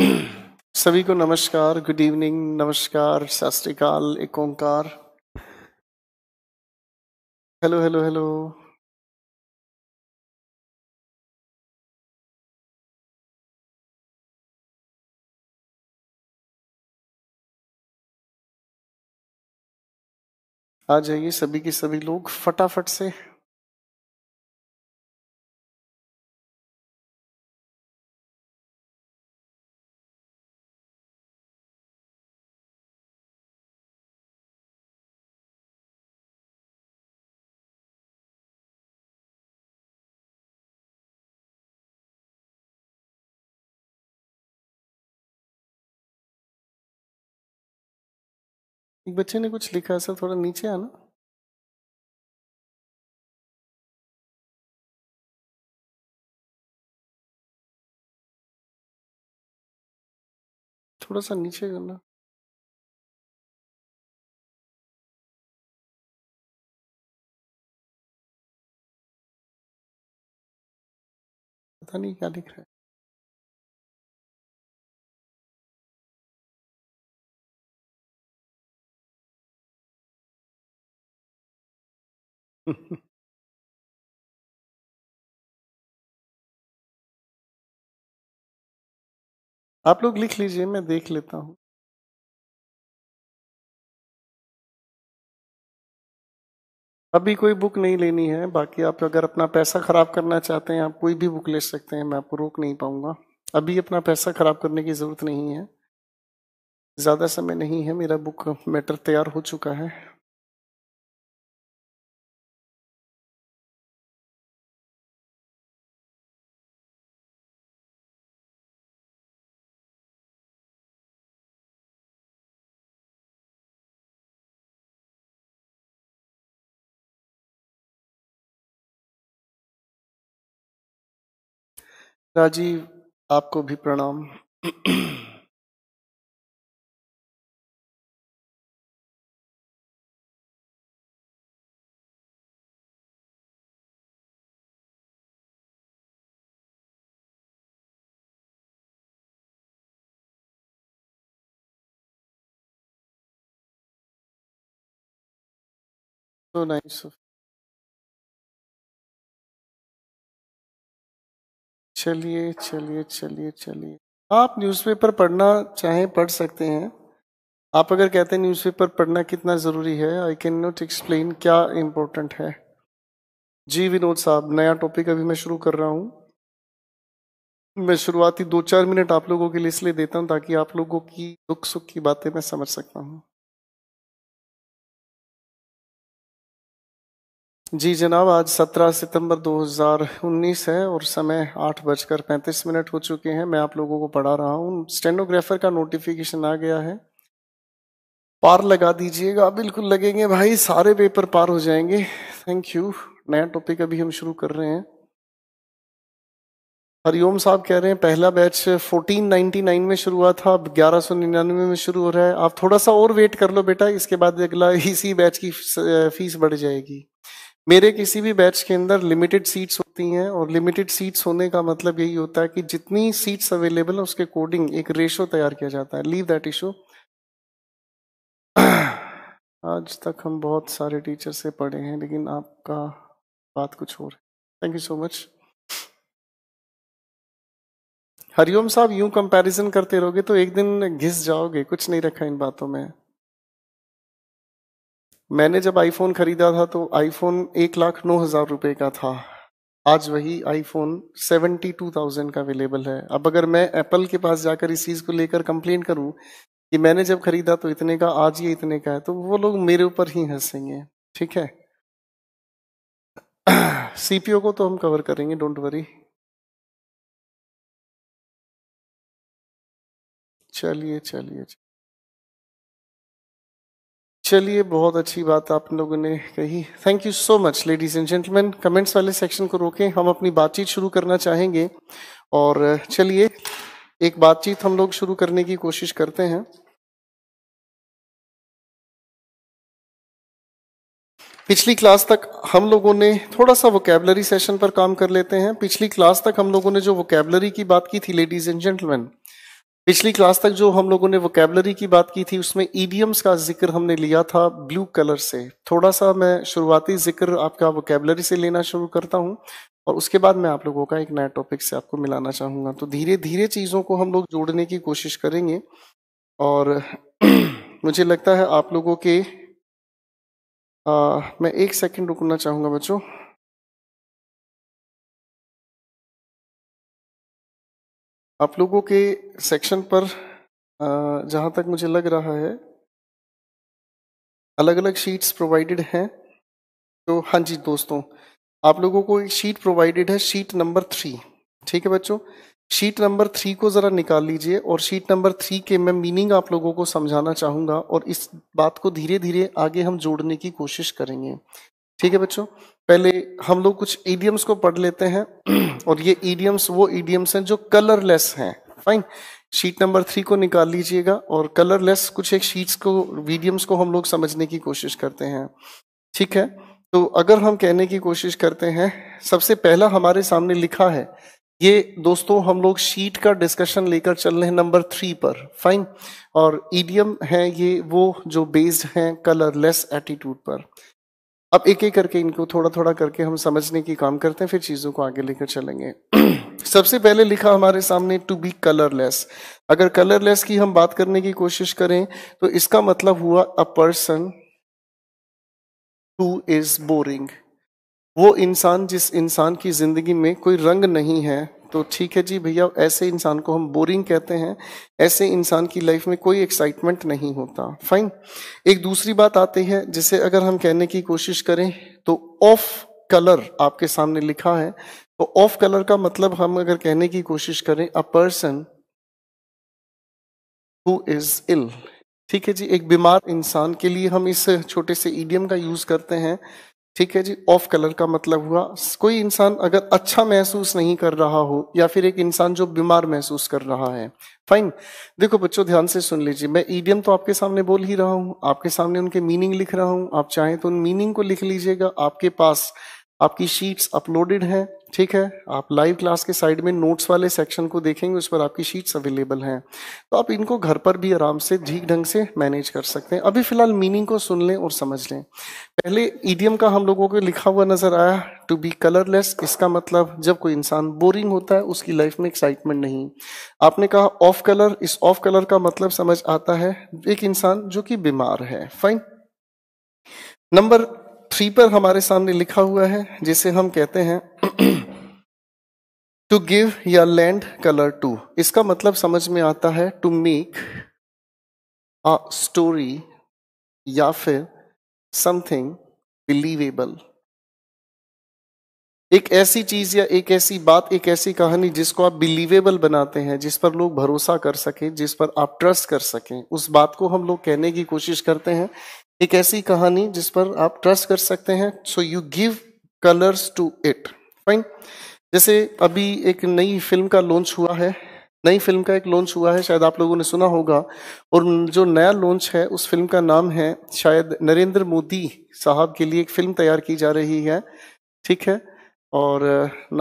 सभी को नमस्कार गुड इवनिंग नमस्कार सास्त्रीकाल एक ओंकार हेलो हेलो हेलो आ जाइए सभी के सभी लोग फटाफट से एक बच्चे ने कुछ लिखा सर थोड़ा नीचे आना थोड़ा सा नीचे करना पता नहीं क्या लिख रहा है आप लोग लिख लीजिए मैं देख लेता हूं अभी कोई बुक नहीं लेनी है बाकी आप अगर अपना पैसा खराब करना चाहते हैं आप कोई भी बुक ले सकते हैं मैं आपको रोक नहीं पाऊंगा अभी अपना पैसा खराब करने की ज़रूरत नहीं है ज़्यादा समय नहीं है मेरा बुक मैटर तैयार हो चुका है राजीव आपको भी प्रणाम so nice of चलिए चलिए चलिए चलिए आप न्यूज़पेपर पढ़ना चाहें पढ़ सकते हैं आप अगर कहते हैं न्यूज़पेपर पढ़ना कितना ज़रूरी है आई कैन नॉट एक्सप्लेन क्या इम्पोर्टेंट है जी विनोद साहब नया टॉपिक अभी मैं शुरू कर रहा हूँ मैं शुरुआती दो चार मिनट आप लोगों के लिए इसलिए देता हूँ ताकि आप लोगों की दुख सुख की बातें मैं समझ सकता हूँ जी जनाब आज 17 सितंबर 2019 है और समय आठ बजकर पैंतीस मिनट हो चुके हैं मैं आप लोगों को पढ़ा रहा हूँ स्टेनोग्राफर का नोटिफिकेशन आ गया है पार लगा दीजिएगा बिल्कुल लगेंगे भाई सारे पेपर पार हो जाएंगे थैंक यू नया टॉपिक अभी हम शुरू कर रहे हैं हरिओम साहब कह रहे हैं पहला बैच 1499 में शुरू हुआ था अब ग्यारह में शुरू हो रहा है आप थोड़ा सा और वेट कर लो बेटा इसके बाद अगला इसी बैच की फीस बढ़ जाएगी मेरे किसी भी बैच के अंदर लिमिटेड सीट्स होती हैं और लिमिटेड सीट्स होने का मतलब यही होता है कि जितनी सीट्स अवेलेबल है उसके अकॉर्डिंग एक रेशो तैयार किया जाता है लीव दैट इशू आज तक हम बहुत सारे टीचर से पढ़े हैं लेकिन आपका बात कुछ और है thank you so much Hariom साहब यूं कंपैरिजन करते रहोगे तो एक दिन घिस जाओगे कुछ नहीं रखा इन बातों में मैंने जब आईफोन खरीदा था तो आईफोन एक लाख नौ हजार रुपए का था आज वही आईफोन सेवेंटी टू थाउजेंड का अवेलेबल है अब अगर मैं एप्पल के पास जाकर इस चीज़ को लेकर कंप्लेन करूं कि मैंने जब खरीदा तो इतने का आज ये इतने का है तो वो लोग मेरे ऊपर ही हंसेंगे ठीक है सीपीओ को तो हम कवर करेंगे डोंट वरी चलिए चलिए चलिए बहुत अच्छी बात आप लोगों ने कही thank you so much ladies and gentleman comments वाले सेक्शन को रोकें हम अपनी बातचीत शुरू करना चाहेंगे और चलिए एक बातचीत हम लोग शुरू करने की कोशिश करते हैं पिछली क्लास तक हम लोगों ने थोड़ा सा वोकेबलरी सेशन पर काम कर लेते हैं पिछली क्लास तक हम लोगों ने जो वोकेबलरी की बात की थी लेडीज एंड जेंटलमैन पिछली क्लास तक जो हम लोगों ने वोकेबलरी की बात की थी उसमें ईडियम्स का जिक्र हमने लिया था ब्लू कलर से थोड़ा सा मैं शुरुआती जिक्र आपका वोकेबलरी से लेना शुरू करता हूँ और उसके बाद मैं आप लोगों का एक नया टॉपिक से आपको मिलाना चाहूँगा तो धीरे धीरे चीज़ों को हम लोग जोड़ने की कोशिश करेंगे और मुझे लगता है आप लोगों के आ, मैं एक सेकंड रुकना चाहूँगा बच्चों आप लोगों के सेक्शन पर जहाँ तक मुझे लग रहा है अलग अलग शीट्स प्रोवाइडेड हैं तो हाँ जी दोस्तों आप लोगों को एक शीट प्रोवाइडेड है शीट नंबर थ्री ठीक है बच्चों शीट नंबर थ्री को ज़रा निकाल लीजिए और शीट नंबर थ्री के मैं मीनिंग आप लोगों को समझाना चाहूँगा और इस बात को धीरे धीरे आगे हम जोड़ने की कोशिश करेंगे ठीक है बच्चों पहले हम लोग कुछ ईडियम्स को पढ़ लेते हैं और ये ईडियम्स वो ईडियम्स हैं जो कलरलेस हैं फाइन शीट नंबर थ्री को निकाल लीजिएगा और कलरलेस कुछ एक शीट्स को वीडियम्स को हम लोग समझने की कोशिश करते हैं ठीक है तो अगर हम कहने की कोशिश करते हैं सबसे पहला हमारे सामने लिखा है ये दोस्तों हम लोग शीट का डिस्कशन लेकर चल रहे हैं नंबर थ्री पर फाइन और ईडियम है ये वो जो बेस्ड है कलरलेस एटीट्यूड पर अब एक एक करके इनको थोड़ा थोड़ा करके हम समझने की काम करते हैं फिर चीज़ों को आगे लेकर चलेंगे सबसे पहले लिखा हमारे सामने टू बी कलरलेस अगर कलरलेस की हम बात करने की कोशिश करें तो इसका मतलब हुआ a person to is boring वो इंसान जिस इंसान की जिंदगी में कोई रंग नहीं है तो ठीक है जी भैया ऐसे इंसान को हम बोरिंग कहते हैं ऐसे इंसान की लाइफ में कोई एक्साइटमेंट नहीं होता फाइन एक दूसरी बात आती है जिसे अगर हम कहने की कोशिश करें तो ऑफ कलर आपके सामने लिखा है तो ऑफ कलर का मतलब हम अगर कहने की कोशिश करें a person who is ill ठीक है जी एक बीमार इंसान के लिए हम इस छोटे से ईडियम का यूज करते हैं ठीक है जी ऑफ कलर का मतलब हुआ कोई इंसान अगर अच्छा महसूस नहीं कर रहा हो या फिर एक इंसान जो बीमार महसूस कर रहा है फाइन देखो बच्चों ध्यान से सुन लीजिए मैं ईडियम तो आपके सामने बोल ही रहा हूँ आपके सामने उनके मीनिंग लिख रहा हूं आप चाहें तो उन मीनिंग को लिख लीजिएगा आपके पास आपकी शीट्स अपलोडेड हैं ठीक है आप लाइव क्लास के साइड में नोट्स वाले सेक्शन को देखेंगे उस पर आपकी शीट्स अवेलेबल हैं तो आप इनको घर पर भी आराम से ठीक ढंग से मैनेज कर सकते हैं अभी फिलहाल मीनिंग को सुन लें और समझ लें पहले ईडियम का हम लोगों को लिखा हुआ नजर आया टू बी कलरलेस इसका मतलब जब कोई इंसान बोरिंग होता है उसकी लाइफ में एक्साइटमेंट नहीं आपने कहा ऑफ कलर इस ऑफ कलर का मतलब समझ आता है एक इंसान जो कि बीमार है फाइन नंबर थ्री पर हमारे सामने लिखा हुआ है जिसे हम कहते हैं टू गिव या लैंड कलर टू इसका मतलब समझ में आता है टू मेक अ स्टोरी या फिर समथिंग बिलीवेबल एक ऐसी चीज या एक ऐसी बात एक ऐसी कहानी जिसको आप बिलीवेबल बनाते हैं जिस पर लोग भरोसा कर सकें जिस पर आप ट्रस्ट कर सकें उस बात को हम लोग कहने की कोशिश करते हैं एक ऐसी कहानी जिस पर आप ट्रस्ट कर सकते हैं so you give colours to it fine जैसे अभी एक नई फिल्म का लॉन्च हुआ है नई फिल्म का एक लॉन्च हुआ है शायद आप लोगों ने सुना होगा और जो नया लॉन्च है उस फिल्म का नाम है शायद नरेंद्र मोदी साहब के लिए एक फिल्म तैयार की जा रही है ठीक है और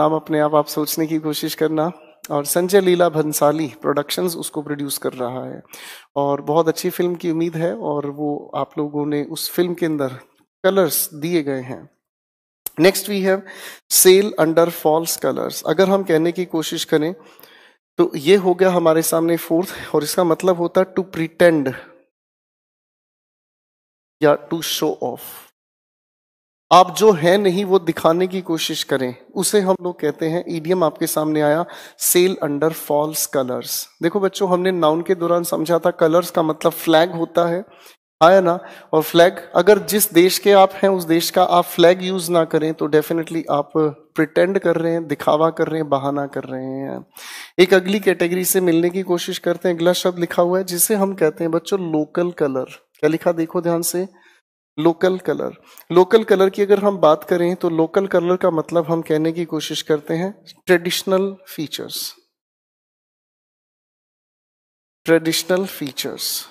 नाम अपने आप आप सोचने की कोशिश करना और संजय लीला भंसाली प्रोडक्शंस उसको प्रोड्यूस कर रहा है और बहुत अच्छी फिल्म की उम्मीद है और वो आप लोगों ने उस फिल्म के अंदर कलर्स दिए गए हैं next we have sail under false colours अगर हम कहने की कोशिश करें तो ये हो गया हमारे सामने फोर्थ और इसका मतलब होता है टू प्रिटेंड या टू शो ऑफ आप जो है नहीं वो दिखाने की कोशिश करें उसे हम लोग कहते हैं ईडियम आपके सामने आया सेल अंडर फॉल्स कलर्स देखो बच्चों हमने नाउन के दौरान समझा था कलर्स का मतलब फ्लैग होता है आया ना और फ्लैग अगर जिस देश के आप हैं उस देश का आप फ्लैग यूज ना करें तो डेफिनेटली आप प्रिटेंड कर रहे हैं दिखावा कर रहे हैं बहाना कर रहे हैं एक अगली कैटेगरी से मिलने की कोशिश करते हैं अगला शब्द लिखा हुआ है जिसे हम कहते हैं बच्चों लोकल कलर क्या लिखा देखो ध्यान से लोकल कलर लोकल कलर की अगर हम बात करें तो लोकल कलर का मतलब हम कहने की कोशिश करते हैं ट्रेडिशनल फीचर्स ट्रेडिशनल फीचर्स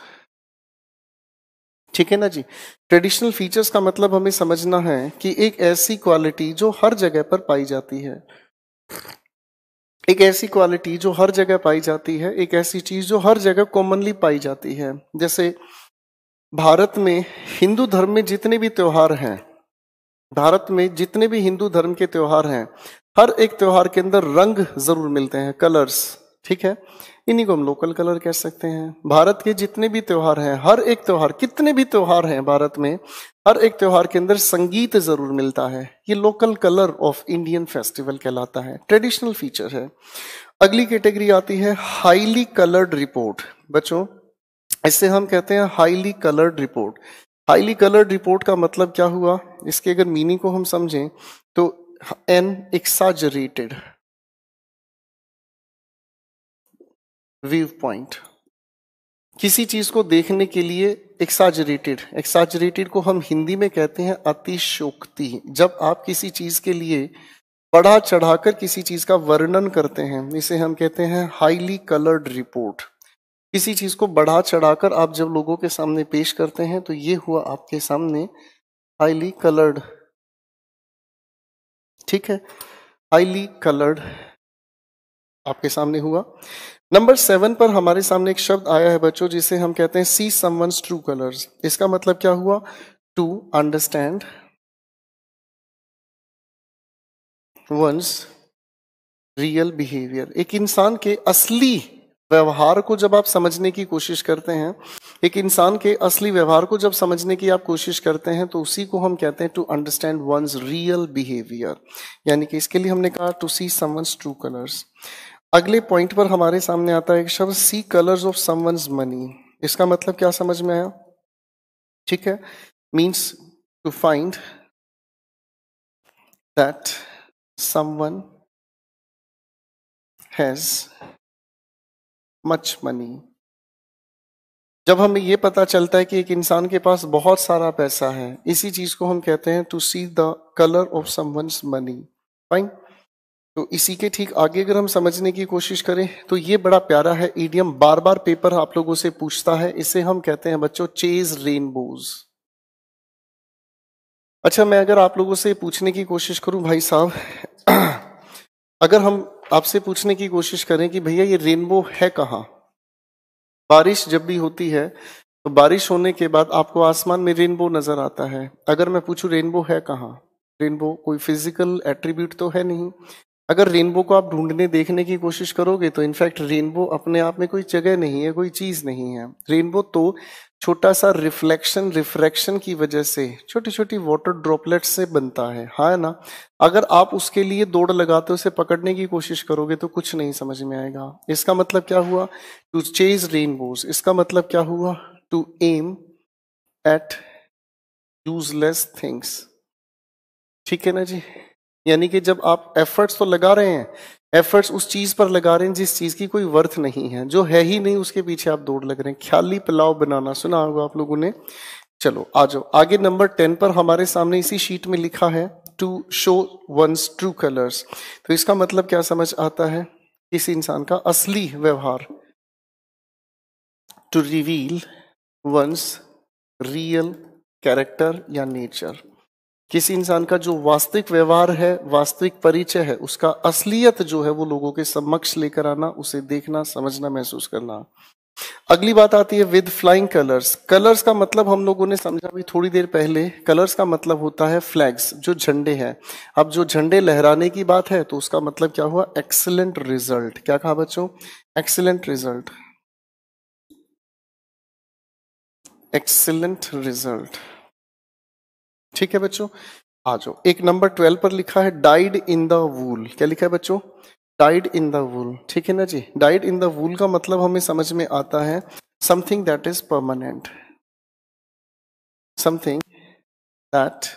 ठीक है ना जी ट्रेडिशनल फीचर्स का मतलब हमें समझना है कि एक ऐसी क्वालिटी जो हर जगह पर पाई जाती है एक ऐसी क्वालिटी जो हर जगह पाई जाती है एक ऐसी चीज जो हर जगह कॉमनली पाई जाती है जैसे भारत में हिंदू धर्म में जितने भी त्यौहार हैं भारत में जितने भी हिंदू धर्म के त्यौहार हैं हर एक त्यौहार के अंदर रंग जरूर मिलते हैं कलर्स ठीक है इन्हीं को हम लोकल कलर कह सकते हैं भारत के जितने भी त्यौहार हैं हर एक त्यौहार कितने भी त्यौहार हैं भारत में हर एक त्यौहार के अंदर संगीत जरूर मिलता है ये local colour of Indian festival कहलाता है ट्रेडिशनल फीचर है अगली कैटेगरी आती है हाईली कलर्ड रिपोर्ट बच्चों इससे हम कहते हैं highly coloured report highly coloured report का मतलब क्या हुआ इसके अगर मीनिंग को हम समझें तो एन एक्साजरेटेड व्यू पॉइंट किसी चीज को देखने के लिए एक्साजरेटेड एक्साजरेटेड को हम हिंदी में कहते हैं अतिशोक्ति जब आप किसी चीज के लिए बढ़ा चढ़ाकर किसी चीज का वर्णन करते हैं इसे हम कहते हैं हाईली कलर्ड रिपोर्ट किसी चीज को बढ़ा चढ़ाकर आप जब लोगों के सामने पेश करते हैं तो ये हुआ आपके सामने हाईली कलर्ड ठीक है हाईली कलर्ड आपके सामने हुआ नंबर सेवन पर हमारे सामने एक शब्द आया है बच्चों जिसे हम कहते हैं सी समवंस ट्रू कलर्स इसका मतलब क्या हुआ to understand one's real behaviour एक इंसान के असली व्यवहार को जब आप समझने की कोशिश करते हैं एक इंसान के असली व्यवहार को जब समझने की आप कोशिश करते हैं तो उसी को हम कहते हैं to understand one's real behaviour यानी कि इसके लिए हमने कहा to see someone's true colours अगले पॉइंट पर हमारे सामने आता है एक शब्द see colours of someone's money इसका मतलब क्या समझ में आया ठीक है means to find that someone has much money जब हमें यह पता चलता है कि एक इंसान के पास बहुत सारा पैसा है इसी चीज को हम कहते हैं to see the colour of someone's money fine तो इसी के ठीक आगे अगर हम समझने की कोशिश करें तो ये बड़ा प्यारा है ईडियम बार बार पेपर आप लोगों से पूछता है इसे हम कहते हैं बच्चों चेज रेनबोज अच्छा मैं अगर आप लोगों से पूछने की कोशिश करूं भाई साहब अगर हम आपसे पूछने की कोशिश करें कि भैया ये रेनबो है कहाँ बारिश जब भी होती है तो बारिश होने के बाद आपको आसमान में रेनबो नजर आता है अगर मैं पूछूं रेनबो है कहाँ रेनबो कोई फिजिकल एट्रीब्यूट तो है नहीं अगर रेनबो को आप ढूंढने देखने की कोशिश करोगे तो इनफैक्ट रेनबो अपने आप में कोई जगह नहीं है कोई चीज नहीं है रेनबो तो छोटा सा रिफ्लेक्शन रिफ्रैक्शन की वजह से छोटी छोटी वाटर ड्रॉपलेट से बनता है हाँ ना अगर आप उसके लिए दौड़ लगाते हो उसे पकड़ने की कोशिश करोगे तो कुछ नहीं समझ में आएगा इसका मतलब क्या हुआ टू चेज रेनबोज इसका मतलब क्या हुआ to aim at useless things ठीक है ना जी यानी कि जब आप एफर्ट्स तो लगा रहे हैं एफर्ट्स उस चीज़ पर लगा रहे हैं जिस चीज़ की कोई वर्थ नहीं है जो है ही नहीं उसके पीछे आप दौड़ लग रहे हैं ख्याली पुलाव बनाना सुना होगा आप लोगों ने चलो आ जाओ आगे नंबर टेन पर हमारे सामने इसी शीट में लिखा है to show one's true colours तो इसका मतलब क्या समझ आता है किसी इंसान का असली व्यवहार to reveal one's real character या नेचर किसी इंसान का जो वास्तविक व्यवहार है वास्तविक परिचय है उसका असलियत जो है वो लोगों के समक्ष लेकर आना उसे देखना समझना महसूस करना अगली बात आती है विद फ्लाइंग कलर्स कलर्स का मतलब हम लोगों ने समझा भी थोड़ी देर पहले कलर्स का मतलब होता है फ्लैग्स जो झंडे हैं अब जो झंडे लहराने की बात है तो उसका मतलब क्या हुआ एक्सीलेंट रिजल्ट क्या कहा बच्चों एक्सीलेंट रिजल्ट एक्सीलेंट रिजल्ट ठीक है बच्चों आ जाओ एक नंबर ट्वेल्व पर लिखा है डाइड इन द वूल क्या लिखा है बच्चों डाइड इन द वूल ठीक है ना जी डाइड इन द वूल का मतलब हमें समझ में आता है something that is permanent something that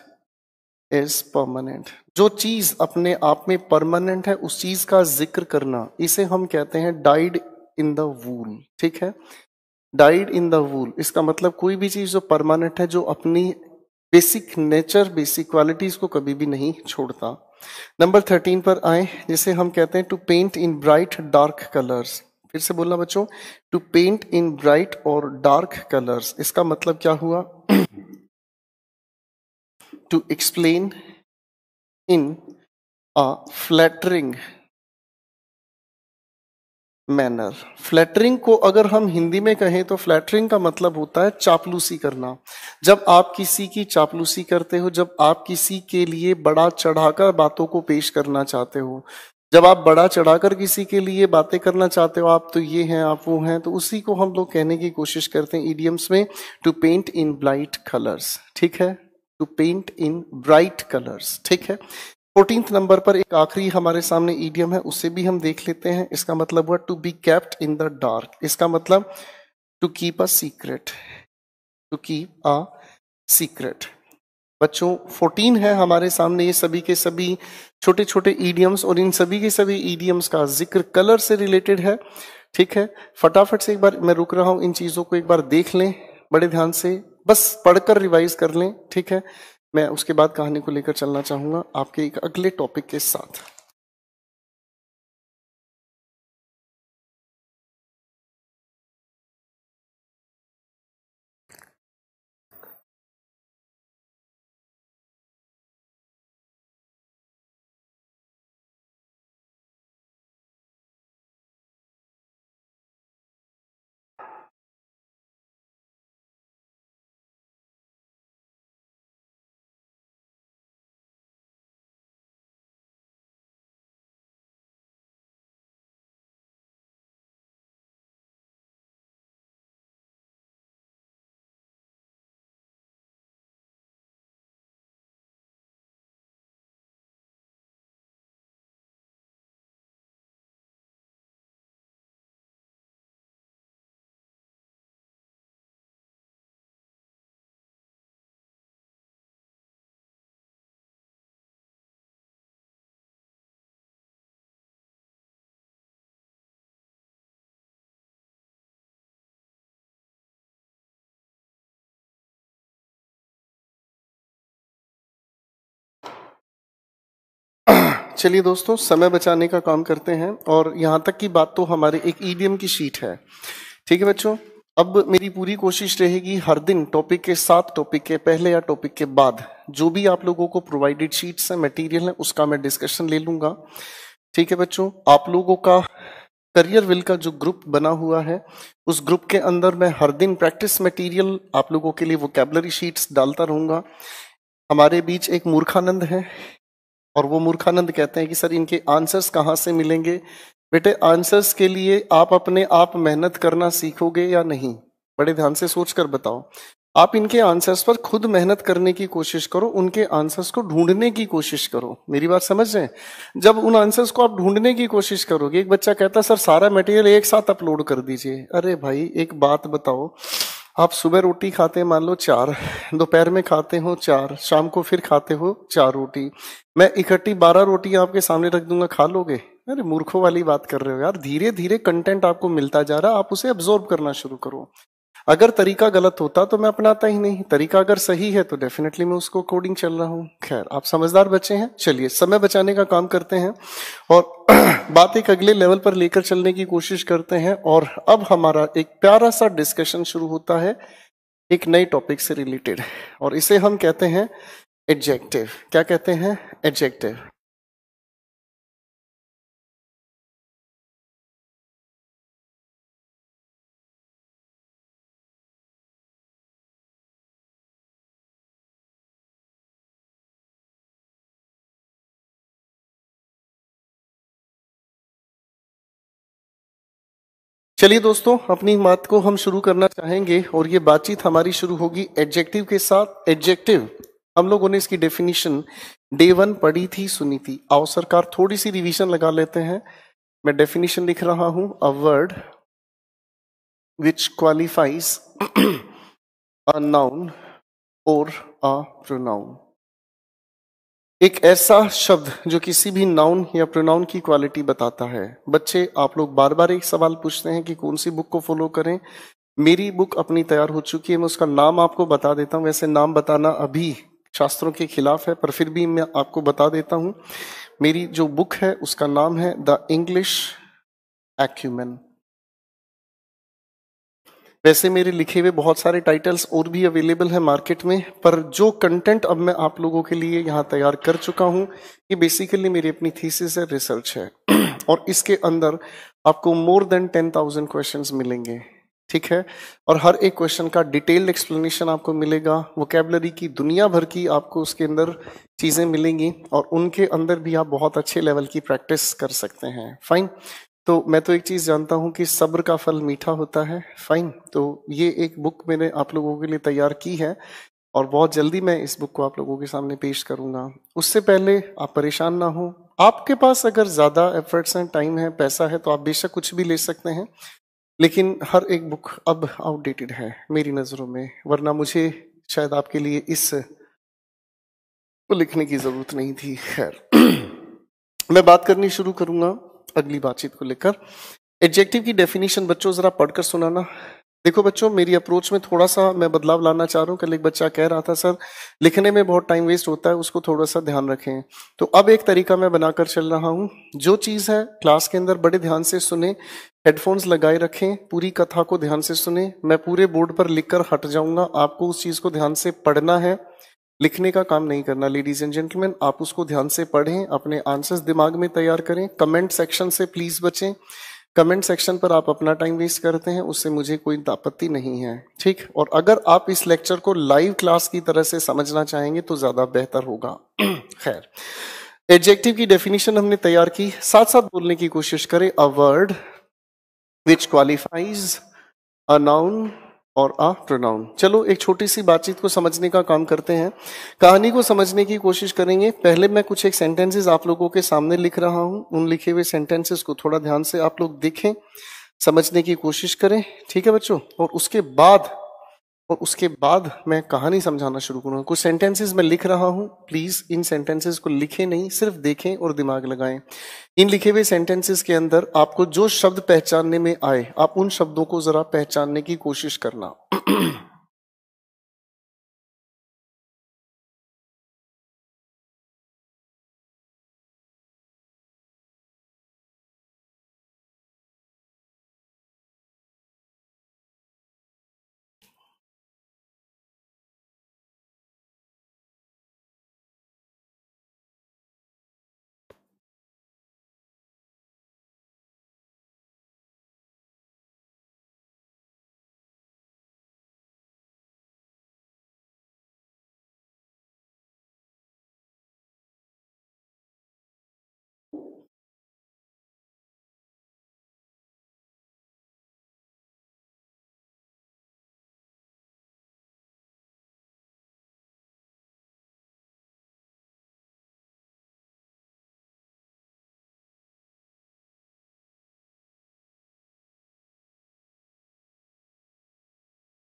is permanent जो चीज अपने आप में परमानेंट है उस चीज का जिक्र करना इसे हम कहते हैं डाइड इन द वूल ठीक है डाइड इन द वूल इसका मतलब कोई भी चीज जो परमानेंट है जो अपनी बेसिक नेचर बेसिक क्वालिटीज को कभी भी नहीं छोड़ता नंबर थर्टीन पर आए जिसे हम कहते हैं to paint in bright dark colours फिर से बोलना बच्चों टू पेंट इन ब्राइट और डार्क कलर्स इसका मतलब क्या हुआ to explain in a flattering manner flattering को अगर हम हिंदी में कहें तो फ्लैटरिंग का मतलब होता है चापलूसी करना जब आप किसी की चापलूसी करते हो जब आप किसी के लिए बड़ा चढ़ाकर बातों को पेश करना चाहते हो जब आप बड़ा चढ़ाकर किसी के लिए बातें करना चाहते हो आप तो ये हैं आप वो हैं तो उसी को हम लोग कहने की कोशिश करते हैं ईडियम्स में to paint in bright colours ठीक है to paint in bright colours ठीक है फोर्टीन नंबर पर एक आखिरी हमारे सामने ईडियम है उसे भी हम देख लेते हैं इसका मतलब हुआ to be kept in the dark इसका मतलब to keep a secret to keep a secret बच्चों फोर्टीन है हमारे सामने ये सभी के सभी छोटे छोटे ईडियम्स और इन सभी के सभी ईडियम्स का जिक्र कलर से रिलेटेड है ठीक है फटाफट से एक बार मैं रुक रहा हूँ इन चीज़ों को एक बार देख लें बड़े ध्यान से बस पढ़कर रिवाइज कर लें ठीक है मैं उसके बाद कहानी को लेकर चलना चाहूँगा आपके एक अगले टॉपिक के साथ चलिए दोस्तों समय बचाने का काम करते हैं और यहाँ तक की बात तो हमारे एक ईडीएम e की शीट है ठीक है बच्चों अब मेरी पूरी कोशिश रहेगी हर दिन टॉपिक के साथ टॉपिक के पहले या टॉपिक के बाद जो भी आप लोगों को प्रोवाइडेड शीट्स हैं मटेरियल है उसका मैं डिस्कशन ले लूंगा ठीक है बच्चों आप लोगों का करियर विल का जो ग्रुप बना हुआ है उस ग्रुप के अंदर मैं हर दिन प्रैक्टिस मटेरियल आप लोगों के लिए कैबलरी शीट्स डालता रहूंगा हमारे बीच एक मूर्खानंद है और वो मूर्खानंद कहते हैं कि सर इनके आंसर्स कहाँ से मिलेंगे बेटे आंसर्स के लिए आप अपने आप मेहनत करना सीखोगे या नहीं बड़े ध्यान से सोच कर बताओ आप इनके आंसर्स पर खुद मेहनत करने की कोशिश करो उनके आंसर्स को ढूंढने की कोशिश करो मेरी बात समझ रहे हैं जब उन आंसर्स को आप ढूंढने की कोशिश करोगे एक बच्चा कहता है सर सारा मटेरियल एक साथ अपलोड कर दीजिए अरे भाई एक बात बताओ आप सुबह रोटी खाते मान लो चार दोपहर में खाते हो चार शाम को फिर खाते हो चार रोटी मैं इकट्ठी बारह रोटी आपके सामने रख दूंगा खा लोगे अरे मूर्खों वाली बात कर रहे हो यार धीरे धीरे कंटेंट आपको मिलता जा रहा है आप उसे ऑब्जॉर्व करना शुरू करो अगर तरीका गलत होता तो मैं अपनाता ही नहीं तरीका अगर सही है तो डेफिनेटली मैं उसको कोडिंग चल रहा हूँ खैर आप समझदार बच्चे हैं चलिए समय बचाने का काम करते हैं और बात एक अगले लेवल पर लेकर चलने की कोशिश करते हैं और अब हमारा एक प्यारा सा डिस्कशन शुरू होता है एक नए टॉपिक से रिलेटेड और इसे हम कहते हैं एडजेक्टिव क्या कहते हैं एडजेक्टिव चलिए दोस्तों अपनी बात को हम शुरू करना चाहेंगे और ये बातचीत हमारी शुरू होगी एडजेक्टिव के साथ एडजेक्टिव हम लोगों ने इसकी डेफिनेशन डे वन पढ़ी थी सुनी थी आओ सरकार थोड़ी सी रिवीजन लगा लेते हैं मैं डेफिनेशन लिख रहा हूं a word which qualifies a noun और अ प्रोनाउन एक ऐसा शब्द जो किसी भी नाउन या प्रोनाउन की क्वालिटी बताता है बच्चे आप लोग बार बार एक सवाल पूछते हैं कि कौन सी बुक को फॉलो करें मेरी बुक अपनी तैयार हो चुकी है मैं उसका नाम आपको बता देता हूँ वैसे नाम बताना अभी शास्त्रों के खिलाफ है पर फिर भी मैं आपको बता देता हूँ मेरी जो बुक है उसका नाम है द इंग्लिश एक्यूमेन वैसे मेरे लिखे हुए बहुत सारे टाइटल्स और भी अवेलेबल है मार्केट में पर जो कंटेंट अब मैं आप लोगों के लिए यहाँ तैयार कर चुका हूँ ये बेसिकली मेरी अपनी थीसिस है रिसर्च है और इसके अंदर आपको more than ten thousand question मिलेंगे ठीक है और हर एक क्वेश्चन का डिटेल्ड एक्सप्लेनेशन आपको मिलेगा वोकेबलरी की दुनिया भर की आपको उसके अंदर चीज़ें मिलेंगी और उनके अंदर भी आप बहुत अच्छे लेवल की प्रैक्टिस कर सकते हैं फाइन तो मैं तो एक चीज़ जानता हूं कि सब्र का फल मीठा होता है फाइन तो ये एक बुक मैंने आप लोगों के लिए तैयार की है और बहुत जल्दी मैं इस बुक को आप लोगों के सामने पेश करूंगा उससे पहले आप परेशान ना हो आपके पास अगर ज़्यादा एफर्ट्स हैं टाइम है पैसा है तो आप बेशक कुछ भी ले सकते हैं लेकिन हर एक बुक अब आउटडेटेड है मेरी नज़रों में वरना मुझे शायद आपके लिए इस को लिखने की ज़रूरत नहीं थी खैर मैं बात करनी शुरू करूंगा अगली बातचीत को लेकर एडजेक्टिव की डेफिनेशन बच्चों जरा पढ़कर सुनाना देखो बच्चों मेरी अप्रोच में थोड़ा सा मैं बदलाव लाना चाह रहा हूँ कल एक बच्चा कह रहा था सर लिखने में बहुत टाइम वेस्ट होता है उसको थोड़ा सा ध्यान रखें तो अब एक तरीका मैं बनाकर चल रहा हूँ जो चीज़ है क्लास के अंदर बड़े ध्यान से सुने हेडफोन्स लगाए रखें पूरी कथा को ध्यान से सुने मैं पूरे बोर्ड पर लिख हट जाऊंगा आपको उस चीज़ को ध्यान से पढ़ना है लिखने का काम नहीं करना लेडीज एंड जेंटलमैन आप उसको ध्यान से पढ़ें अपने आंसर्स दिमाग में तैयार करें कमेंट सेक्शन से प्लीज बचें कमेंट सेक्शन पर आप अपना टाइम वेस्ट करते हैं उससे मुझे कोई आपत्ति नहीं है ठीक और अगर आप इस लेक्चर को लाइव क्लास की तरह से समझना चाहेंगे तो ज्यादा बेहतर होगा खैर एडजेक्टिव की डेफिनेशन हमने तैयार की साथ साथ बोलने की कोशिश करें a word which qualifies a noun और आ प्रोनाउन चलो एक छोटी सी बातचीत को समझने का काम करते हैं कहानी को समझने की कोशिश करेंगे पहले मैं कुछ एक सेंटेंसेस आप लोगों के सामने लिख रहा हूं उन लिखे हुए सेंटेंसेस को थोड़ा ध्यान से आप लोग देखें समझने की कोशिश करें ठीक है बच्चों और उसके बाद और उसके बाद मैं कहानी समझाना शुरू करूँगा कुछ सेंटेंसेस मैं लिख रहा हूँ प्लीज़ इन सेंटेंसेस को लिखें नहीं सिर्फ देखें और दिमाग लगाएं इन लिखे हुए सेंटेंसेस के अंदर आपको जो शब्द पहचानने में आए आप उन शब्दों को ज़रा पहचानने की कोशिश करना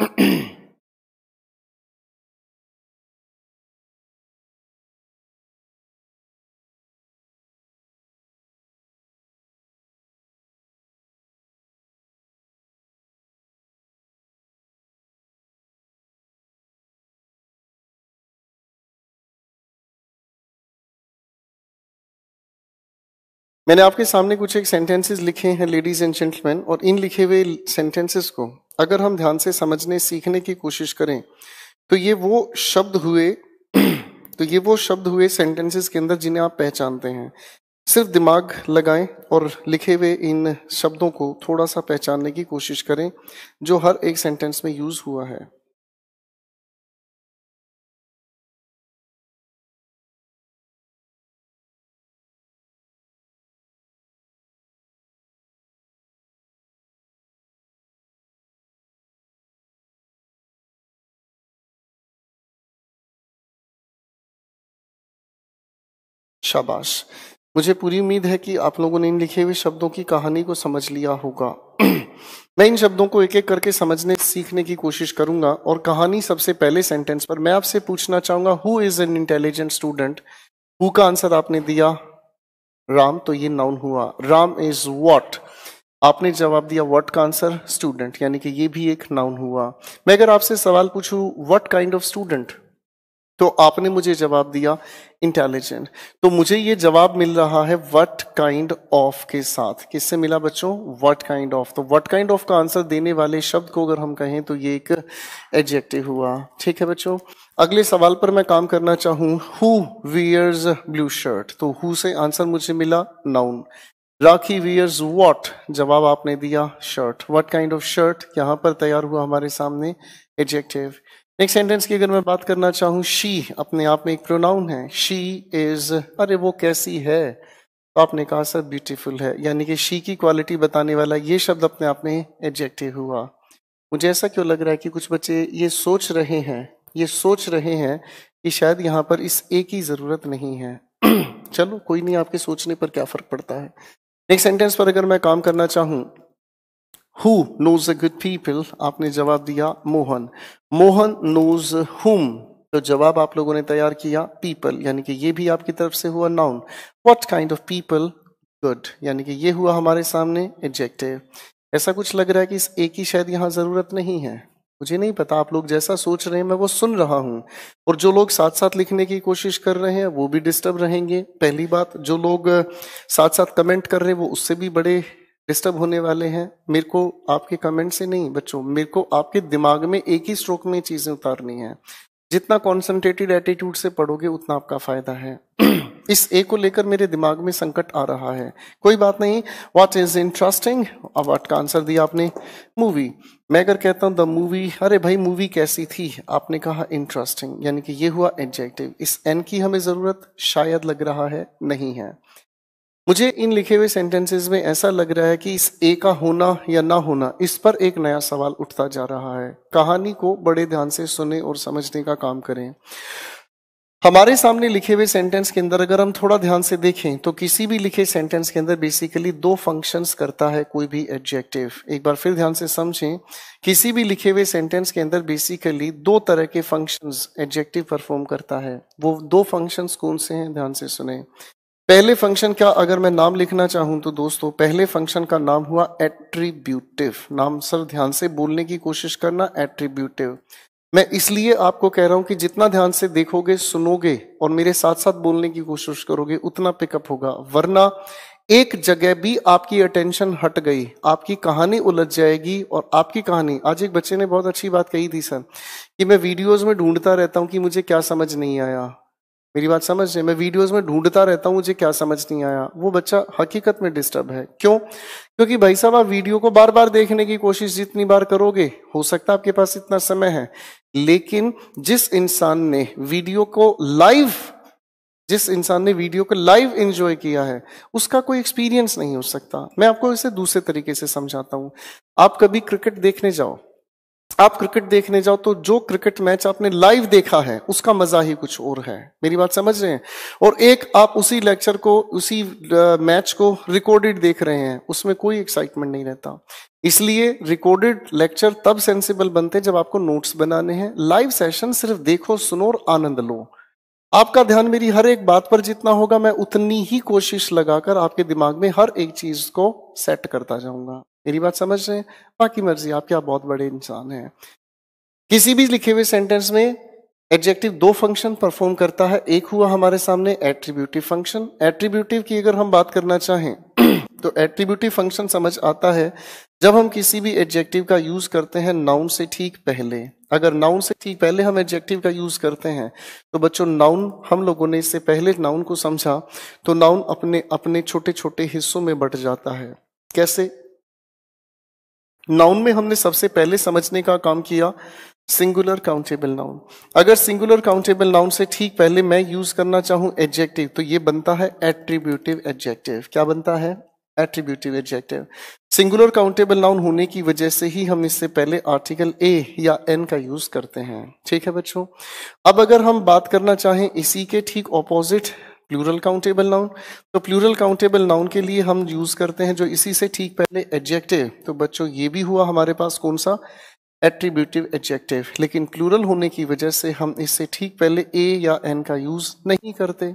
मैंने आपके सामने कुछ एक सेंटेंसेस लिखे हैं लेडीज एंड जेंटलमैन और इन लिखे हुए सेंटेंसेस को अगर हम ध्यान से समझने सीखने की कोशिश करें तो ये वो शब्द हुए तो ये वो शब्द हुए सेंटेंसेस के अंदर जिन्हें आप पहचानते हैं सिर्फ दिमाग लगाएं और लिखे हुए इन शब्दों को थोड़ा सा पहचानने की कोशिश करें जो हर एक सेंटेंस में यूज़ हुआ है शाबाश मुझे पूरी उम्मीद है कि आप लोगों ने इन लिखे हुए शब्दों की कहानी को समझ लिया होगा मैं इन शब्दों को एक एक करके समझने सीखने की कोशिश करूंगा और कहानी सबसे पहले सेंटेंस पर मैं आपसे पूछना चाहूंगा who is an intelligent student who का आंसर आपने दिया राम तो ये नाउन हुआ राम इज वॉट आपने जवाब दिया व्हाट का आंसर स्टूडेंट यानी कि ये भी एक नाउन हुआ मैं अगर आपसे सवाल पूछूं व्हाट काइंड ऑफ स्टूडेंट तो आपने मुझे जवाब दिया इंटेलिजेंट तो मुझे ये जवाब मिल रहा है वट काइंड ऑफ के साथ किससे मिला बच्चों वट काइंड ऑफ तो वट काइंड ऑफ का आंसर देने वाले शब्द को अगर हम कहें तो ये एक एडजेक्टिव हुआ ठीक है बच्चों अगले सवाल पर मैं काम करना चाहूं हु वियर्स ब्लू शर्ट तो हु से आंसर मुझे मिला नाउन राखी वियर्स वॉट जवाब आपने दिया shirt what kind of shirt यहां पर तैयार हुआ हमारे सामने एडजेक्टिव नेक्स्ट सेंटेंस की अगर मैं बात करना चाहूँ शी अपने आप में एक प्रोनाउन है शी इज अरे वो कैसी है तो आपने कहा सर ब्यूटीफुल है यानी कि शी की क्वालिटी बताने वाला ये शब्द अपने आप में एडजेक्टिव हुआ मुझे ऐसा क्यों लग रहा है कि कुछ बच्चे ये सोच रहे हैं ये सोच रहे हैं कि शायद यहाँ पर इस ए की ज़रूरत नहीं है चलो कोई नहीं आपके सोचने पर क्या फ़र्क पड़ता है नेक्स्ट सेंटेंस पर अगर मैं काम करना चाहूँ Who knows the good people? आपने जवाब दिया मोहन मोहन knows whom तो जवाब आप लोगों ने तैयार किया पीपल यानी कि ये भी आपकी तरफ से हुआ noun what kind of people good यानी कि ये हुआ हमारे सामने एडजेक्टिव ऐसा कुछ लग रहा है कि इस एक ही शायद यहाँ ज़रूरत नहीं है मुझे नहीं पता आप लोग जैसा सोच रहे हैं मैं वो सुन रहा हूँ और जो लोग साथ साथ लिखने की कोशिश कर रहे हैं वो भी डिस्टर्ब रहेंगे पहली बात जो लोग साथ साथ कमेंट कर रहे हैं वो उससे भी बड़े डिस्टर्ब होने वाले हैं मेरे को आपके कमेंट से नहीं बच्चों मेरे को आपके दिमाग में एक ही स्ट्रोक में चीजें उतारनी है जितना कॉन्सेंट्रेटेड एटीट्यूड से पढ़ोगे उतना आपका फायदा है इस ए को लेकर मेरे दिमाग में संकट आ रहा है कोई बात नहीं वॉट इज इंटरेस्टिंग वॉट का आंसर दिया आपने मूवी मैं अगर कहता हूँ द मूवी अरे भाई मूवी कैसी थी आपने कहा इंटरेस्टिंग यानी कि ये हुआ एडजेक्टिव इस एन की हमें जरूरत शायद लग रहा है नहीं है मुझे इन लिखे हुए सेंटेंसेस में ऐसा लग रहा है कि इस ए का होना या ना होना इस पर एक नया सवाल उठता जा रहा है कहानी को बड़े ध्यान से सुने और समझने का काम करें हमारे सामने लिखे हुए सेंटेंस के अंदर अगर हम थोड़ा ध्यान से देखें तो किसी भी लिखे सेंटेंस के अंदर बेसिकली दो फंक्शंस करता है कोई भी एडजेक्टिव एक बार फिर ध्यान से समझें किसी भी लिखे हुए सेंटेंस के अंदर बेसिकली दो तरह के फंक्शंस एडजेक्टिव परफॉर्म करता है वो दो फंक्शंस कौन से हैं ध्यान से सुने पहले फंक्शन का अगर मैं नाम लिखना चाहूं तो दोस्तों पहले फंक्शन का नाम हुआ एट्रीब्यूटिव नाम सर ध्यान से बोलने की कोशिश करना एट्रीब्यूटिव मैं इसलिए आपको कह रहा हूं कि जितना ध्यान से देखोगे सुनोगे और मेरे साथ साथ बोलने की कोशिश करोगे उतना पिकअप होगा वरना एक जगह भी आपकी अटेंशन हट गई आपकी कहानी उलझ जाएगी और आपकी कहानी आज एक बच्चे ने बहुत अच्छी बात कही थी सर कि मैं वीडियोस में ढूंढता रहता हूं कि मुझे क्या समझ नहीं आया मेरी बात समझ रहे मैं वीडियोस में ढूंढता रहता हूँ मुझे क्या समझ नहीं आया वो बच्चा हकीकत में डिस्टर्ब है क्यों क्योंकि भाई साहब आप वीडियो को बार बार देखने की कोशिश जितनी बार करोगे हो सकता है आपके पास इतना समय है लेकिन जिस इंसान ने वीडियो को लाइव जिस इंसान ने वीडियो को लाइव एंजॉय किया है उसका कोई एक्सपीरियंस नहीं हो सकता मैं आपको इसे दूसरे तरीके से समझाता हूँ आप कभी क्रिकेट देखने जाओ आप क्रिकेट देखने जाओ तो जो क्रिकेट मैच आपने लाइव देखा है उसका मजा ही कुछ और है मेरी बात समझ रहे हैं और एक आप उसी लेक्चर को उसी मैच को रिकॉर्डेड देख रहे हैं उसमें कोई एक्साइटमेंट नहीं रहता इसलिए रिकॉर्डेड लेक्चर तब सेंसिबल बनते हैं जब आपको नोट्स बनाने हैं लाइव सेशन सिर्फ देखो सुनो और आनंद लो आपका ध्यान मेरी हर एक बात पर जितना होगा मैं उतनी ही कोशिश लगाकर आपके दिमाग में हर एक चीज को सेट करता जाऊंगा मेरी बात समझ रहे हैं बाकी मर्जी आप क्या बहुत बड़े इंसान हैं किसी भी लिखे हुए सेंटेंस में एडजेक्टिव दो फंक्शन परफॉर्म करता है एक हुआ हमारे सामने एट्रीब्यूटिव फंक्शन एट्रीब्यूटिव की अगर हम बात करना चाहें तो एट्रीब्यूटिव फंक्शन समझ आता है जब हम किसी भी एडजेक्टिव का यूज करते हैं नाउन से ठीक पहले अगर नाउन से ठीक पहले हम एडजेक्टिव का यूज करते हैं तो बच्चों नाउन हम लोगों ने इससे पहले नाउन को समझा तो नाउन अपने अपने छोटे छोटे हिस्सों में बट जाता है कैसे नाउन में हमने सबसे पहले समझने का काम किया सिंगुलर काउंटेबल नाउन अगर सिंगुलर काउंटेबल नाउन से ठीक पहले मैं यूज करना चाहूं एडजेक्टिव तो ये बनता है एट्रीब्यूटिव एडजेक्टिव क्या बनता है attributive adjective singular countable noun होने की वजह से ही हम इससे पहले आर्टिकल ए या एन का यूज करते हैं ठीक है बच्चों अब अगर हम बात करना चाहें इसी के ठीक ऑपोजिट प्लूरल काउंटेबल नाउन तो प्लूरल काउंटेबल नाउन के लिए हम यूज करते हैं जो इसी से ठीक पहले एडजेक्टिव तो बच्चों ये भी हुआ हमारे पास कौन सा एट्रीब्यूटिव एडजेक्टिव लेकिन प्लूरल होने की वजह से हम इससे ठीक पहले ए या एन का यूज नहीं करते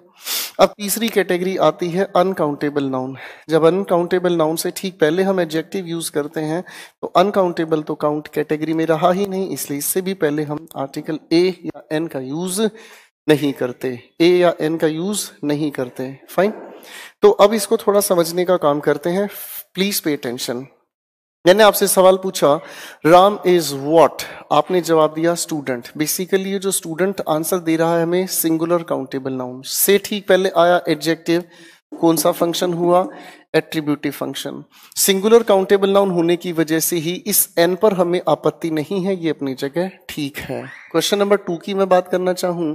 अब तीसरी कैटेगरी आती है अनकाउंटेबल नाउन जब अनकाउंटेबल नाउन से ठीक पहले हम एडजेक्टिव यूज करते हैं तो अनकाउंटेबल तो काउंट कैटेगरी में रहा ही नहीं इसलिए इससे भी पहले हम आर्टिकल ए या एन का यूज नहीं करते ए या एन का यूज नहीं करते फाइन तो अब इसको थोड़ा समझने का काम करते हैं प्लीज पे अटेंशन मैंने आपसे सवाल पूछा राम इज वॉट आपने जवाब दिया स्टूडेंट बेसिकली ये जो स्टूडेंट आंसर दे रहा है हमें सिंगुलर काउंटेबल नाउन से ठीक पहले आया एडजेक्टिव कौन सा फंक्शन हुआ attributive function singular countable noun होने की वजह से ही इस एन पर हमें आपत्ति नहीं है ये अपनी जगह ठीक है क्वेश्चन नंबर टू की मैं बात करना चाहूं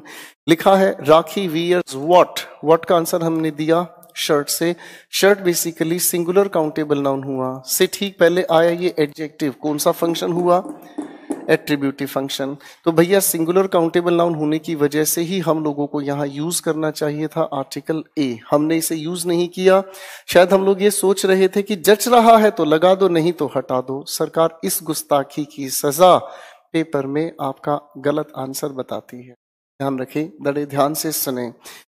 लिखा है राखी वीयर व्हाट व्हाट का आंसर हमने दिया शर्ट से shirt basically singular countable noun हुआ से ठीक पहले आया ये एडजेक्टिव कौन सा फंक्शन हुआ एट्रीब्यूटिव फंक्शन तो भैया सिंगुलर काउंटेबल नाउन होने की वजह से ही हम लोगों को यहाँ यूज करना चाहिए था आर्टिकल ए हमने इसे यूज नहीं किया शायद हम लोग ये सोच रहे थे कि जच रहा है तो लगा दो नहीं तो हटा दो सरकार इस गुस्ताखी की सजा पेपर में आपका गलत आंसर बताती है ध्यान रखें बड़े ध्यान से सुने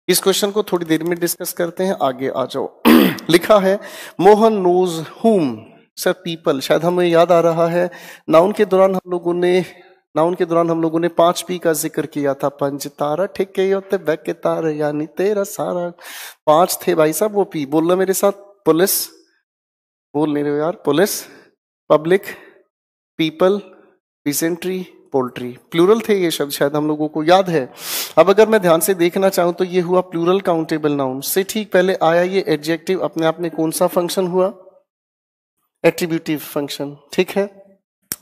इस क्वेश्चन को थोड़ी देर में डिस्कस करते हैं आगे आ जाओ लिखा है Mohan knows whom sir people शायद हमें याद आ रहा है नाउन के दौरान हम लोगों ने नाउन के दौरान हम लोगों ने पांच पी का जिक्र किया था पंच तारा ठेके होते बैक के तार यानी तेरा सारा पांच थे भाई साहब वो पी बोलना मेरे साथ पुलिस बोल नहीं रहे यार police public people peasantry poultry plural थे ये शब्द शायद हम लोगों को याद है अब अगर मैं ध्यान से देखना चाहूं तो ये हुआ प्लूरल काउंटेबल नाउन से ठीक पहले आया ये एडजेक्टिव अपने आप में कौन सा फंक्शन हुआ एट्रीब्यूटिव फंक्शन ठीक है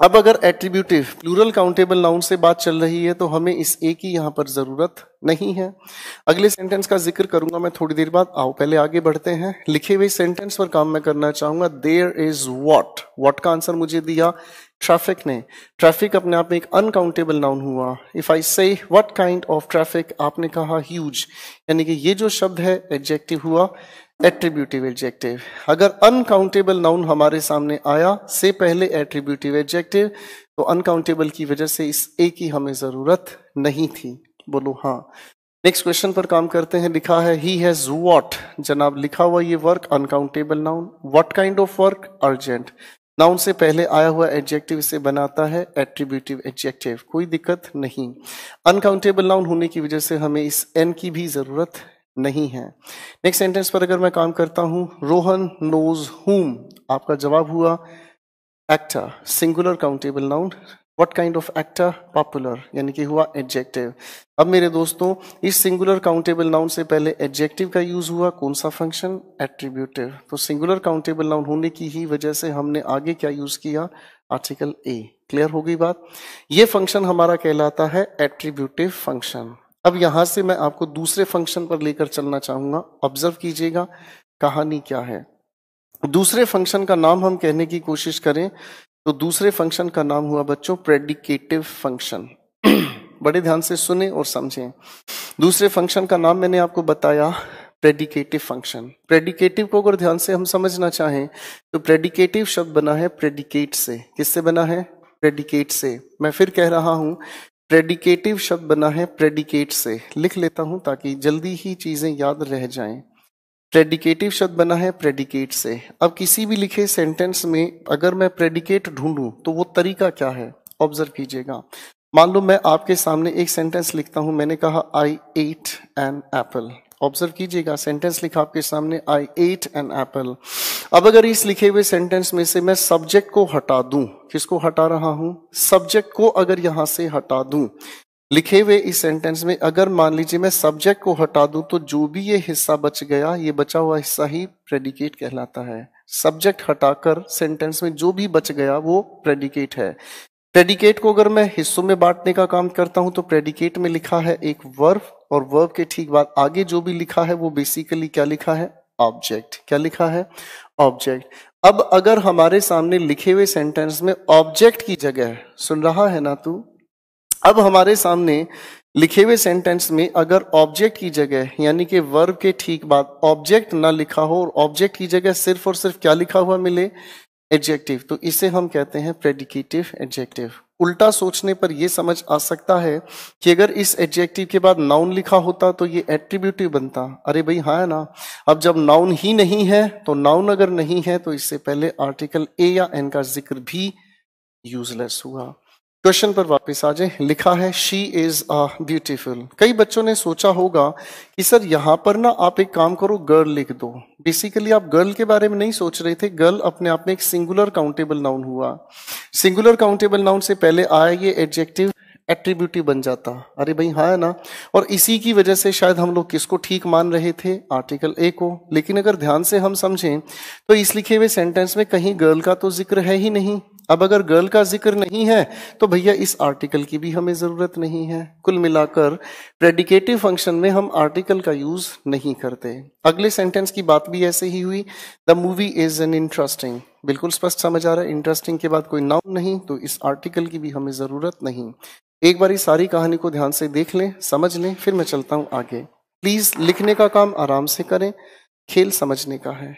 अब अगर एट्रीब्यूटिव प्लूरल काउंटेबल नाउन से बात चल रही है तो हमें इस ए की यहां पर ज़रूरत नहीं है अगले सेंटेंस का जिक्र करूंगा मैं थोड़ी देर बाद आओ पहले आगे बढ़ते हैं लिखे हुए सेंटेंस पर काम मैं करना चाहूंगा देयर इज वॉट वॉट का आंसर मुझे दिया ट्रैफिक ने ट्रैफिक अपने आप में एक अनकाउंटेबल नाउन हुआ if I say what kind of traffic आपने कहा ह्यूज यानी कि ये जो शब्द है एडजेक्टिव हुआ एट्रीब्यूटिव एडजेक्टिव अगर अनकाउंटेबल नाउन हमारे सामने आया से पहले एट्रीब्यूटिव एडजेक्टिव तो अनकाउंटेबल की वजह से इस ए की हमें ज़रूरत नहीं थी बोलो हाँ नेक्स्ट क्वेश्चन पर काम करते हैं लिखा है ही हैज़ वॉट जनाब लिखा हुआ ये work uncountable noun what kind of work urgent noun से पहले आया हुआ एडजेक्टिव इसे बनाता है एट्रीब्यूटिव एडजेक्टिव कोई दिक्कत नहीं अनकाउंटेबल नाउन होने की वजह से हमें इस एन की भी ज़रूरत नहीं है नेक्स्ट सेंटेंस पर अगर मैं काम करता हूं रोहन नोज हुम आपका जवाब हुआ actor singular countable noun what kind of actor popular यानी कि हुआ एडजेक्टिव अब मेरे दोस्तों इस सिंगुलर काउंटेबल नाउन से पहले एडजेक्टिव का यूज हुआ कौन सा फंक्शन एट्रीब्यूटिव तो सिंगुलर काउंटेबल नाउन होने की ही वजह से हमने आगे क्या यूज किया आर्टिकल ए क्लियर हो गई बात ये फंक्शन हमारा कहलाता है एट्रीब्यूटिव फंक्शन अब यहां से मैं आपको दूसरे फंक्शन पर लेकर चलना चाहूंगा ऑब्जर्व कीजिएगा कहानी क्या है दूसरे फंक्शन का नाम हम कहने की कोशिश करें तो दूसरे फंक्शन का नाम हुआ बच्चों प्रेडिकेटिव फंक्शन बड़े ध्यान से सुने और समझें दूसरे फंक्शन का नाम मैंने आपको बताया प्रेडिकेटिव फंक्शन प्रेडिकेटिव को अगर ध्यान से हम समझना चाहें तो प्रेडिकेटिव शब्द बना है प्रेडिकेट से किससे बना है प्रेडिकेट से मैं फिर कह रहा हूं प्रेडिकेटिव शब्द बना है प्रेडिकेट से लिख लेता हूं ताकि जल्दी ही चीजें याद रह जाएं प्रेडिकेटिव शब्द बना है प्रेडिकेट से अब किसी भी लिखे सेंटेंस में अगर मैं प्रेडिकेट ढूंढूं तो वो तरीका क्या है ऑब्जर्व कीजिएगा मान लो मैं आपके सामने एक सेंटेंस लिखता हूं मैंने कहा I ate an apple observe कीजिएगा सेंटेंस लिखा आपके सामने आई एट एन एप्पल अब अगर इस लिखे हुए सेंटेंस में से मैं सब्जेक्ट को हटा दूं किसको हटा रहा हूं सब्जेक्ट को अगर यहां से हटा दूं लिखे हुए इस सेंटेंस में अगर मान लीजिए मैं सब्जेक्ट को हटा दूं तो जो भी ये हिस्सा बच गया ये बचा हुआ हिस्सा ही प्रेडिकेट कहलाता है सब्जेक्ट हटाकर सेंटेंस में जो भी बच गया वो प्रेडिकेट है प्रेडिकेट को अगर मैं हिस्सों में बांटने का काम करता हूं तो प्रेडिकेट में लिखा है एक वर्ब और वर्ब के ठीक बाद आगे जो भी लिखा है वो बेसिकली क्या लिखा है ऑब्जेक्ट क्या लिखा है ऑब्जेक्ट अब अगर हमारे सामने लिखे हुए सेंटेंस में ऑब्जेक्ट की जगह सुन रहा है ना तू अब हमारे सामने लिखे हुए सेंटेंस में अगर ऑब्जेक्ट की जगह यानी कि वर्ब के ठीक बाद ऑब्जेक्ट ना लिखा हो और ऑब्जेक्ट की जगह सिर्फ और सिर्फ क्या लिखा हुआ मिले एडजेक्टिव तो इसे हम कहते हैं प्रेडिकेटिव एडजेक्टिव उल्टा सोचने पर यह समझ आ सकता है कि अगर इस एडजेक्टिव के बाद नाउन लिखा होता तो ये एट्रीब्यूटिव बनता अरे भाई हाँ ना अब जब नाउन ही नहीं है तो नाउन अगर नहीं है तो इससे पहले आर्टिकल ए या एन का जिक्र भी यूजलेस हुआ क्वेश्चन पर वापस आ जाए लिखा है शी इज अ ब्यूटीफुल कई बच्चों ने सोचा होगा कि सर यहाँ पर ना आप एक काम करो गर्ल लिख दो बेसिकली आप गर्ल के बारे में नहीं सोच रहे थे गर्ल अपने आप में एक सिंगुलर काउंटेबल नाउन हुआ सिंगुलर काउंटेबल नाउन से पहले आया ये एडजेक्टिव एट्रीब्यूटिव बन जाता अरे भाई हाँ ना और इसी की वजह से शायद हम लोग किसको ठीक मान रहे थे आर्टिकल ए को लेकिन अगर ध्यान से हम समझें तो इस लिखे हुए सेंटेंस में कहीं गर्ल का तो जिक्र है ही नहीं अब अगर गर्ल का जिक्र नहीं है तो भैया इस आर्टिकल की भी हमें ज़रूरत नहीं है कुल मिलाकर प्रेडिकेटिव फंक्शन में हम आर्टिकल का यूज़ नहीं करते अगले सेंटेंस की बात भी ऐसे ही हुई the movie is an interesting बिल्कुल स्पष्ट समझ आ रहा है इंटरेस्टिंग के बाद कोई नाउन नहीं तो इस आर्टिकल की भी हमें ज़रूरत नहीं एक बार इस सारी कहानी को ध्यान से देख लें समझ लें फिर मैं चलता हूँ आगे प्लीज़ लिखने का काम आराम से करें खेल समझने का है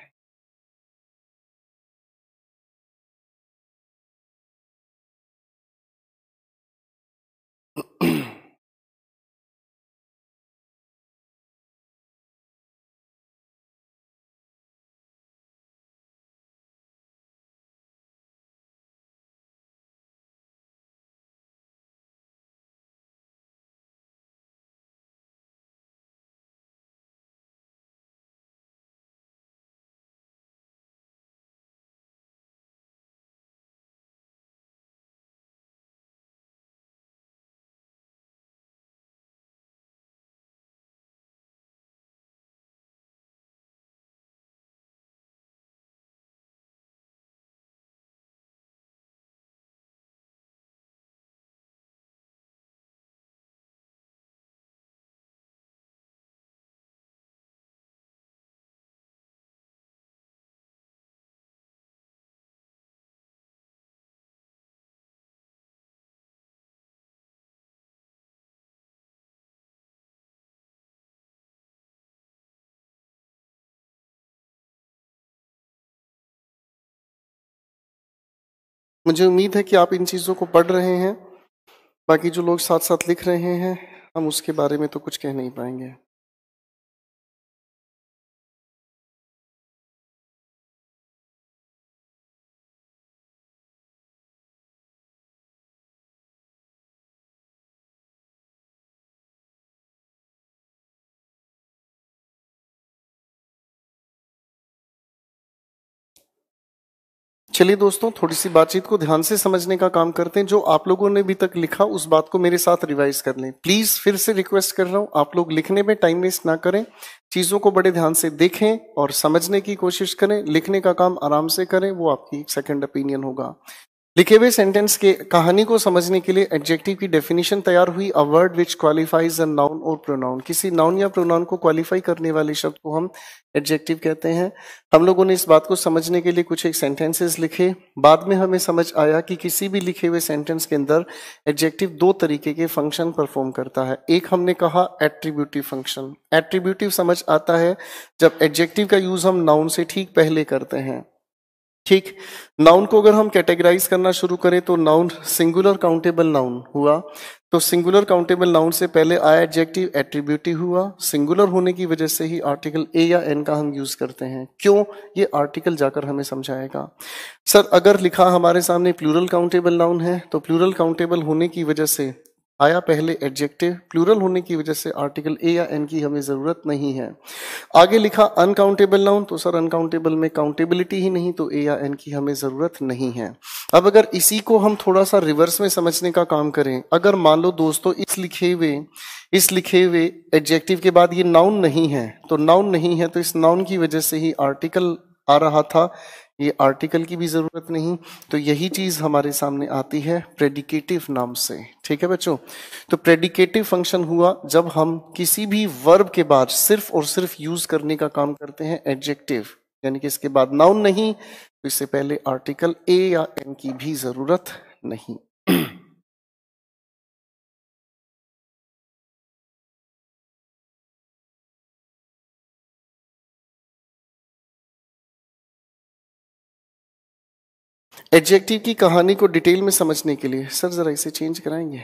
मुझे उम्मीद है कि आप इन चीज़ों को पढ़ रहे हैं बाकी जो लोग साथ साथ लिख रहे हैं हम उसके बारे में तो कुछ कह नहीं पाएंगे चलिए दोस्तों थोड़ी सी बातचीत को ध्यान से समझने का काम करते हैं जो आप लोगों ने अभी तक लिखा उस बात को मेरे साथ रिवाइज कर लें प्लीज फिर से रिक्वेस्ट कर रहा हूं आप लोग लिखने में टाइम वेस्ट ना करें चीजों को बड़े ध्यान से देखें और समझने की कोशिश करें लिखने का काम आराम से करें वो आपकी सेकेंड ओपिनियन होगा लिखे हुए सेंटेंस के कहानी को समझने के लिए एडजेक्टिव की डेफिनेशन तैयार हुई a word which qualifies a noun और प्रोनाउन किसी नाउन या प्रोनाउन को क्वालिफाई करने वाले शब्द को हम एडजेक्टिव कहते हैं हम लोगों ने इस बात को समझने के लिए कुछ एक सेंटेंसेस लिखे बाद में हमें समझ आया कि किसी भी लिखे हुए सेंटेंस के अंदर एडजेक्टिव दो तरीके के फंक्शन परफॉर्म करता है एक हमने कहा एट्रीब्यूटिव फंक्शन एट्रीब्यूटिव समझ आता है जब एडजेक्टिव का यूज हम नाउन से ठीक पहले करते हैं ठीक नाउन को अगर हम कैटेगराइज करना शुरू करें तो नाउन सिंगुलर काउंटेबल नाउन हुआ तो सिंगुलर काउंटेबल नाउन से पहले आई एडजेक्टिव एट्रीब्यूटिव हुआ सिंगुलर होने की वजह से ही आर्टिकल ए या एन का हम यूज करते हैं क्यों ये आर्टिकल जाकर हमें समझाएगा सर अगर लिखा हमारे सामने प्लूरल काउंटेबल नाउन है तो प्लूरल काउंटेबल होने की वजह से आया पहले एडजेक्टिव प्लूरल होने की वजह से आर्टिकल ए या एन की हमें ज़रूरत नहीं है आगे लिखा अनकाउंटेबल नाउन तो सर अनकाउंटेबल में काउंटेबिलिटी ही नहीं तो ए या एन की हमें ज़रूरत नहीं है अब अगर इसी को हम थोड़ा सा रिवर्स में समझने का काम करें अगर मान लो दोस्तों इस लिखे हुए इस लिखे हुए एडजेक्टिव के बाद ये नाउन नहीं है तो नाउन नहीं है तो इस नाउन की वजह से ही आर्टिकल आ रहा था ये आर्टिकल की भी ज़रूरत नहीं तो यही चीज़ हमारे सामने आती है प्रेडिकेटिव नाम से ठीक है बच्चों तो प्रेडिकेटिव फंक्शन हुआ जब हम किसी भी वर्ब के बाद सिर्फ और सिर्फ यूज़ करने का काम करते हैं एडजेक्टिव यानी कि इसके बाद नाउन नहीं तो इससे पहले आर्टिकल ए या एन की भी ज़रूरत नहीं एडजेक्टिव की कहानी को डिटेल में समझने के लिए सर जरा इसे चेंज कराएंगे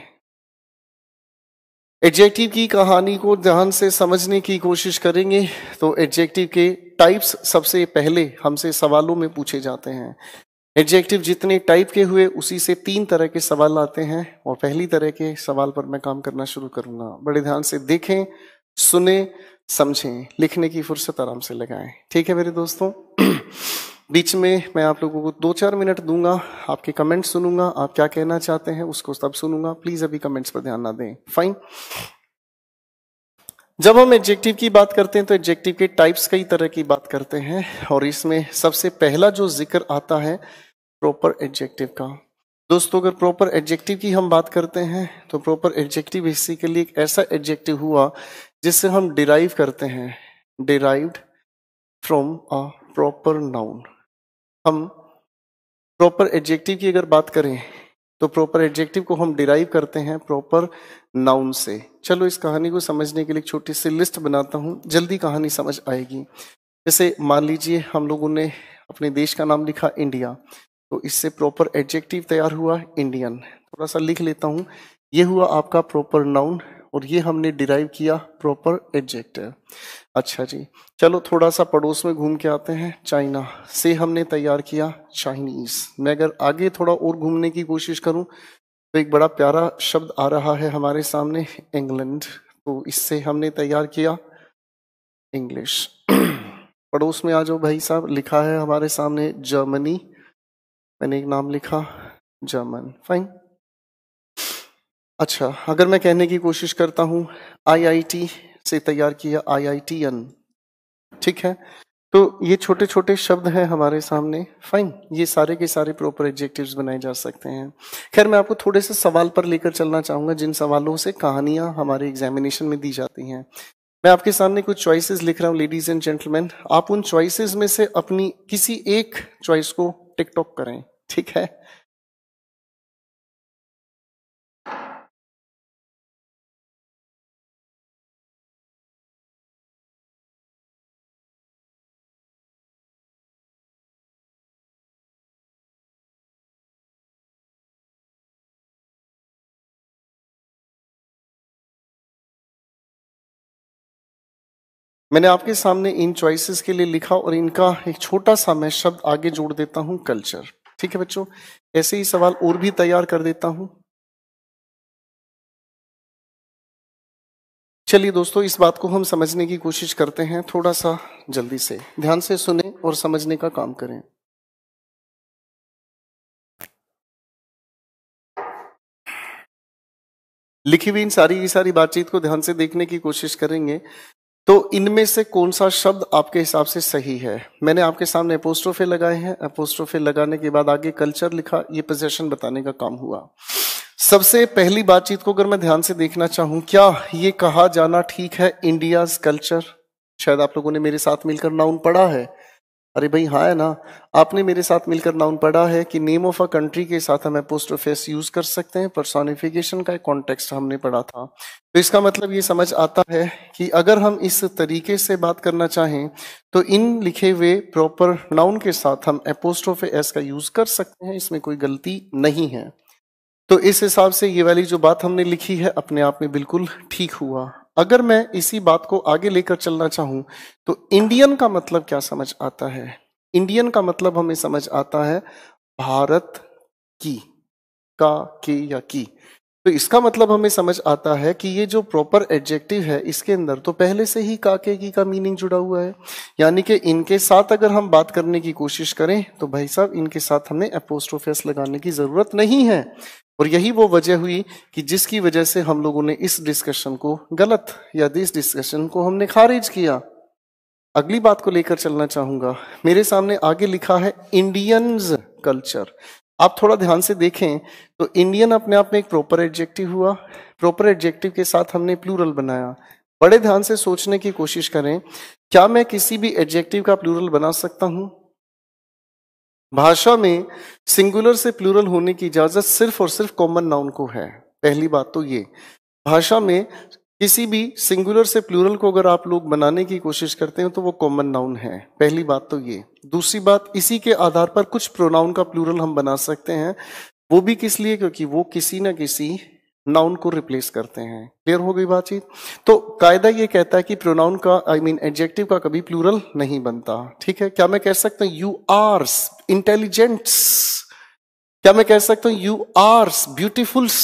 एडजेक्टिव की कहानी को ध्यान से समझने की कोशिश करेंगे तो एडजेक्टिव के टाइप्स सबसे पहले हमसे सवालों में पूछे जाते हैं एडजेक्टिव जितने टाइप के हुए उसी से तीन तरह के सवाल आते हैं और पहली तरह के सवाल पर मैं काम करना शुरू करूंगा बड़े ध्यान से देखें सुने समझें लिखने की फुर्सत आराम से लगाएं ठीक है मेरे दोस्तों बीच में मैं आप लोगों को दो चार मिनट दूंगा आपके कमेंट्स सुनूंगा आप क्या कहना चाहते हैं उसको सब सुनूंगा प्लीज अभी कमेंट्स पर ध्यान ना दें फाइन जब हम एडजेक्टिव की बात करते हैं तो एडजेक्टिव के टाइप्स कई तरह की बात करते हैं और इसमें सबसे पहला जो जिक्र आता है प्रॉपर एडजेक्टिव का दोस्तों अगर प्रॉपर एडजेक्टिव की हम बात करते हैं तो प्रॉपर एडजेक्टिव बेसिकली एक ऐसा एडजेक्टिव हुआ जिससे हम डिराइव करते हैं derived from a proper noun हम प्रॉपर एडजेक्टिव की अगर बात करें तो प्रॉपर एडजेक्टिव को हम डिराइव करते हैं प्रॉपर नाउन से चलो इस कहानी को समझने के लिए एक छोटी सी लिस्ट बनाता हूँ जल्दी कहानी समझ आएगी जैसे मान लीजिए हम लोगों ने अपने देश का नाम लिखा इंडिया तो इससे प्रॉपर एडजेक्टिव तैयार हुआ इंडियन थोड़ा सा लिख लेता हूँ ये हुआ आपका प्रॉपर नाउन और ये हमने डिराइव किया प्रॉपर एडजेक्टिव अच्छा जी चलो थोड़ा सा पड़ोस में घूम के आते हैं चाइना से हमने तैयार किया चाइनीज मैं अगर आगे थोड़ा और घूमने की कोशिश करूं तो एक बड़ा प्यारा शब्द आ रहा है हमारे सामने इंग्लैंड तो इससे हमने तैयार किया इंग्लिश पड़ोस में आ जाओ भाई साहब लिखा है हमारे सामने जर्मनी मैंने एक नाम लिखा जर्मन फाइन अच्छा अगर मैं कहने की कोशिश करता हूँ आईआईटी से तैयार किया आईआईटीएन ठीक है तो ये छोटे छोटे शब्द हैं हमारे सामने फाइन ये सारे के सारे प्रॉपर एडजेक्टिव्स बनाए जा सकते हैं खैर मैं आपको थोड़े से सवाल पर लेकर चलना चाहूँगा जिन सवालों से कहानियाँ हमारे एग्जामिनेशन में दी जाती हैं मैं आपके सामने कुछ चॉइसेस लिख रहा हूँ लेडीज एंड जेंटलमैन आप उन चॉइसेस में से अपनी किसी एक चॉइस को टिकटॉक करें ठीक है मैंने आपके सामने इन चॉइसेस के लिए लिखा और इनका एक छोटा सा मैं शब्द आगे जोड़ देता हूं कल्चर ठीक है बच्चों ऐसे ही सवाल और भी तैयार कर देता हूं चलिए दोस्तों इस बात को हम समझने की कोशिश करते हैं थोड़ा सा जल्दी से ध्यान से सुने और समझने का काम करें लिखी हुई इन सारी की सारी बातचीत को ध्यान से देखने की कोशिश करेंगे तो इनमें से कौन सा शब्द आपके हिसाब से सही है मैंने आपके सामने अपोस्ट्रोफे लगाए हैं अपोस्ट्रोफे लगाने के बाद आगे कल्चर लिखा ये पोजेशन बताने का काम हुआ सबसे पहली बातचीत को अगर मैं ध्यान से देखना चाहूं क्या ये कहा जाना ठीक है इंडियाज कल्चर शायद आप लोगों ने मेरे साथ मिलकर नाउन पढ़ा है अरे भाई हाँ है ना आपने मेरे साथ मिलकर नाउन पढ़ा है कि नेम ऑफ अ कंट्री के साथ हम ऑफेस यूज कर सकते हैं परसोनिफिकेशन का एक कॉन्टेक्स्ट हमने पढ़ा था तो इसका मतलब ये समझ आता है कि अगर हम इस तरीके से बात करना चाहें तो इन लिखे हुए प्रॉपर नाउन के साथ हम एस का यूज कर सकते हैं इसमें कोई गलती नहीं है तो इस हिसाब से ये वाली जो बात हमने लिखी है अपने आप में बिल्कुल ठीक हुआ अगर मैं इसी बात को आगे लेकर चलना चाहूं तो इंडियन का मतलब क्या समझ आता है इंडियन का मतलब हमें समझ आता है भारत की का के या की तो इसका मतलब हमें समझ आता है कि ये जो प्रॉपर एडजेक्टिव है इसके अंदर तो पहले से ही की का मीनिंग जुड़ा हुआ है यानी कि इनके साथ अगर हम बात करने की कोशिश करें तो भाई साहब इनके साथ हमें अपोस्ट्रोफेस लगाने की ज़रूरत नहीं है और यही वो वजह हुई कि जिसकी वजह से हम लोगों ने इस डिस्कशन को गलत या इस डिस्कशन को हमने खारिज किया अगली बात को लेकर चलना चाहूंगा मेरे सामने आगे लिखा है इंडियंस कल्चर आप थोड़ा ध्यान से देखें तो इंडियन अपने आप में एक प्रॉपर एडजेक्टिव हुआ प्रॉपर एडजेक्टिव के साथ हमने प्लूरल बनाया बड़े ध्यान से सोचने की कोशिश करें क्या मैं किसी भी एडजेक्टिव का प्लूरल बना सकता हूं भाषा में सिंगुलर से प्लूरल होने की इजाजत सिर्फ और सिर्फ कॉमन नाउन को है पहली बात तो ये भाषा में किसी भी सिंगुलर से प्लूरल को अगर आप लोग बनाने की कोशिश करते हैं तो वो कॉमन नाउन है पहली बात तो ये दूसरी बात इसी के आधार पर कुछ प्रोनाउन का प्लूरल हम बना सकते हैं वो भी किस लिए क्योंकि वो किसी ना किसी नाउन को रिप्लेस करते हैं क्लियर हो गई बातचीत तो कायदा ये कहता है कि प्रोनाउन का आई मीन एडजेक्टिव का कभी प्लूरल नहीं बनता ठीक है क्या मैं कह सकता हूं यू आर इंटेलिजेंट्स क्या मैं कह सकता हूं यू आर ब्यूटिफुल्स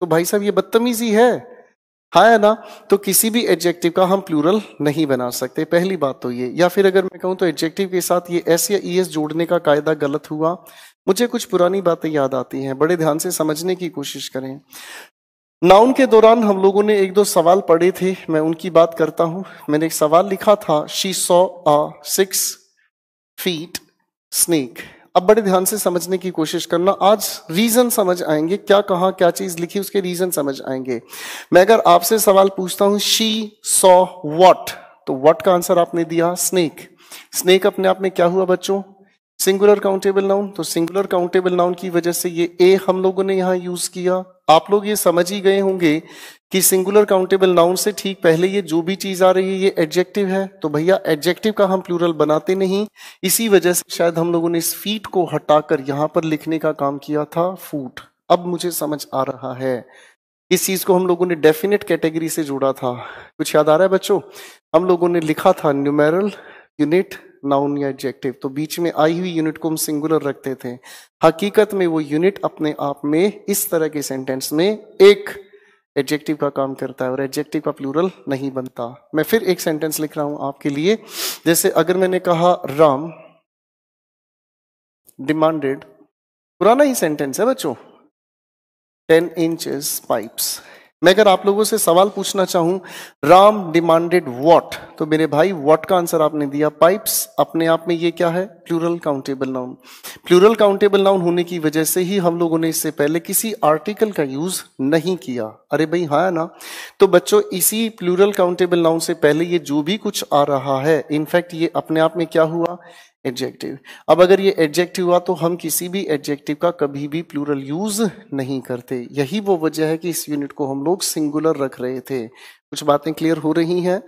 तो भाई साहब ये बदतमीजी है हाँ है ना तो किसी भी एडजेक्टिव का हम प्लूरल नहीं बना सकते पहली बात तो ये या फिर अगर मैं कहूँ तो एडजेक्टिव के साथ ये एस या ई एस जोड़ने का कायदा गलत हुआ मुझे कुछ पुरानी बातें याद आती हैं बड़े ध्यान से समझने की कोशिश करें नाउन के दौरान हम लोगों ने एक दो सवाल पढ़े थे मैं उनकी बात करता हूँ मैंने एक सवाल लिखा था she saw a six feet snake अब बड़े ध्यान से समझने की कोशिश करना आज रीजन समझ आएंगे क्या कहा क्या चीज लिखी उसके रीजन समझ आएंगे मैं अगर आपसे सवाल पूछता हूं शी सॉ वॉट तो वॉट का आंसर आपने दिया स्नेक स्नेक अपने आप में क्या हुआ बच्चों सिंगुलर काउंटेबल नाउन तो सिंगुलर काउंटेबल नाउन की वजह से ये ए हम लोगों ने यहां यूज किया आप लोग ये समझ ही गए होंगे कि सिंगुलर काउंटेबल नाउन से ठीक पहले ये जो भी चीज आ रही है ये एडजेक्टिव है तो भैया एडजेक्टिव का हम प्लूरल बनाते नहीं इसी वजह से शायद हम लोगों ने इस फीट को हटाकर यहां पर लिखने का काम किया था फूट अब मुझे समझ आ रहा है इस चीज को हम लोगों ने डेफिनेट कैटेगरी से जोड़ा था कुछ याद आ रहा है बच्चों हम लोगों ने लिखा था न्यूमेरल यूनिट नाउन या एडजेक्टिव तो बीच में आई हुई यूनिट को हम सिंगुलर रखते थे हकीकत में वो यूनिट अपने आप में इस तरह के सेंटेंस में एक एडजेक्टिव का काम करता है और एडजेक्टिव का प्लूरल नहीं बनता मैं फिर एक सेंटेंस लिख रहा हूं आपके लिए जैसे अगर मैंने कहा राम डिमांडेड पुराना ही सेंटेंस है बच्चों टेन इंच पाइप्स मैं अगर आप लोगों से सवाल पूछना चाहूं राम डिमांडेड वॉट तो मेरे भाई वॉट का आंसर आपने दिया पाइप्स अपने आप में ये क्या है plural countable noun plural countable noun होने की वजह से ही हम लोगों ने इससे पहले किसी आर्टिकल का यूज नहीं किया अरे भाई हाँ ना तो बच्चों इसी प्लूरल काउंटेबल नाउन से पहले ये जो भी कुछ आ रहा है इनफैक्ट ये अपने आप में क्या हुआ एडजेक्टिव अब अगर ये एडजेक्टिव हुआ तो हम किसी भी एडजेक्टिव का कभी भी प्लूरल यूज नहीं करते यही वो वजह है कि इस यूनिट को हम लोग सिंगुलर रख रहे थे कुछ बातें क्लियर हो रही हैं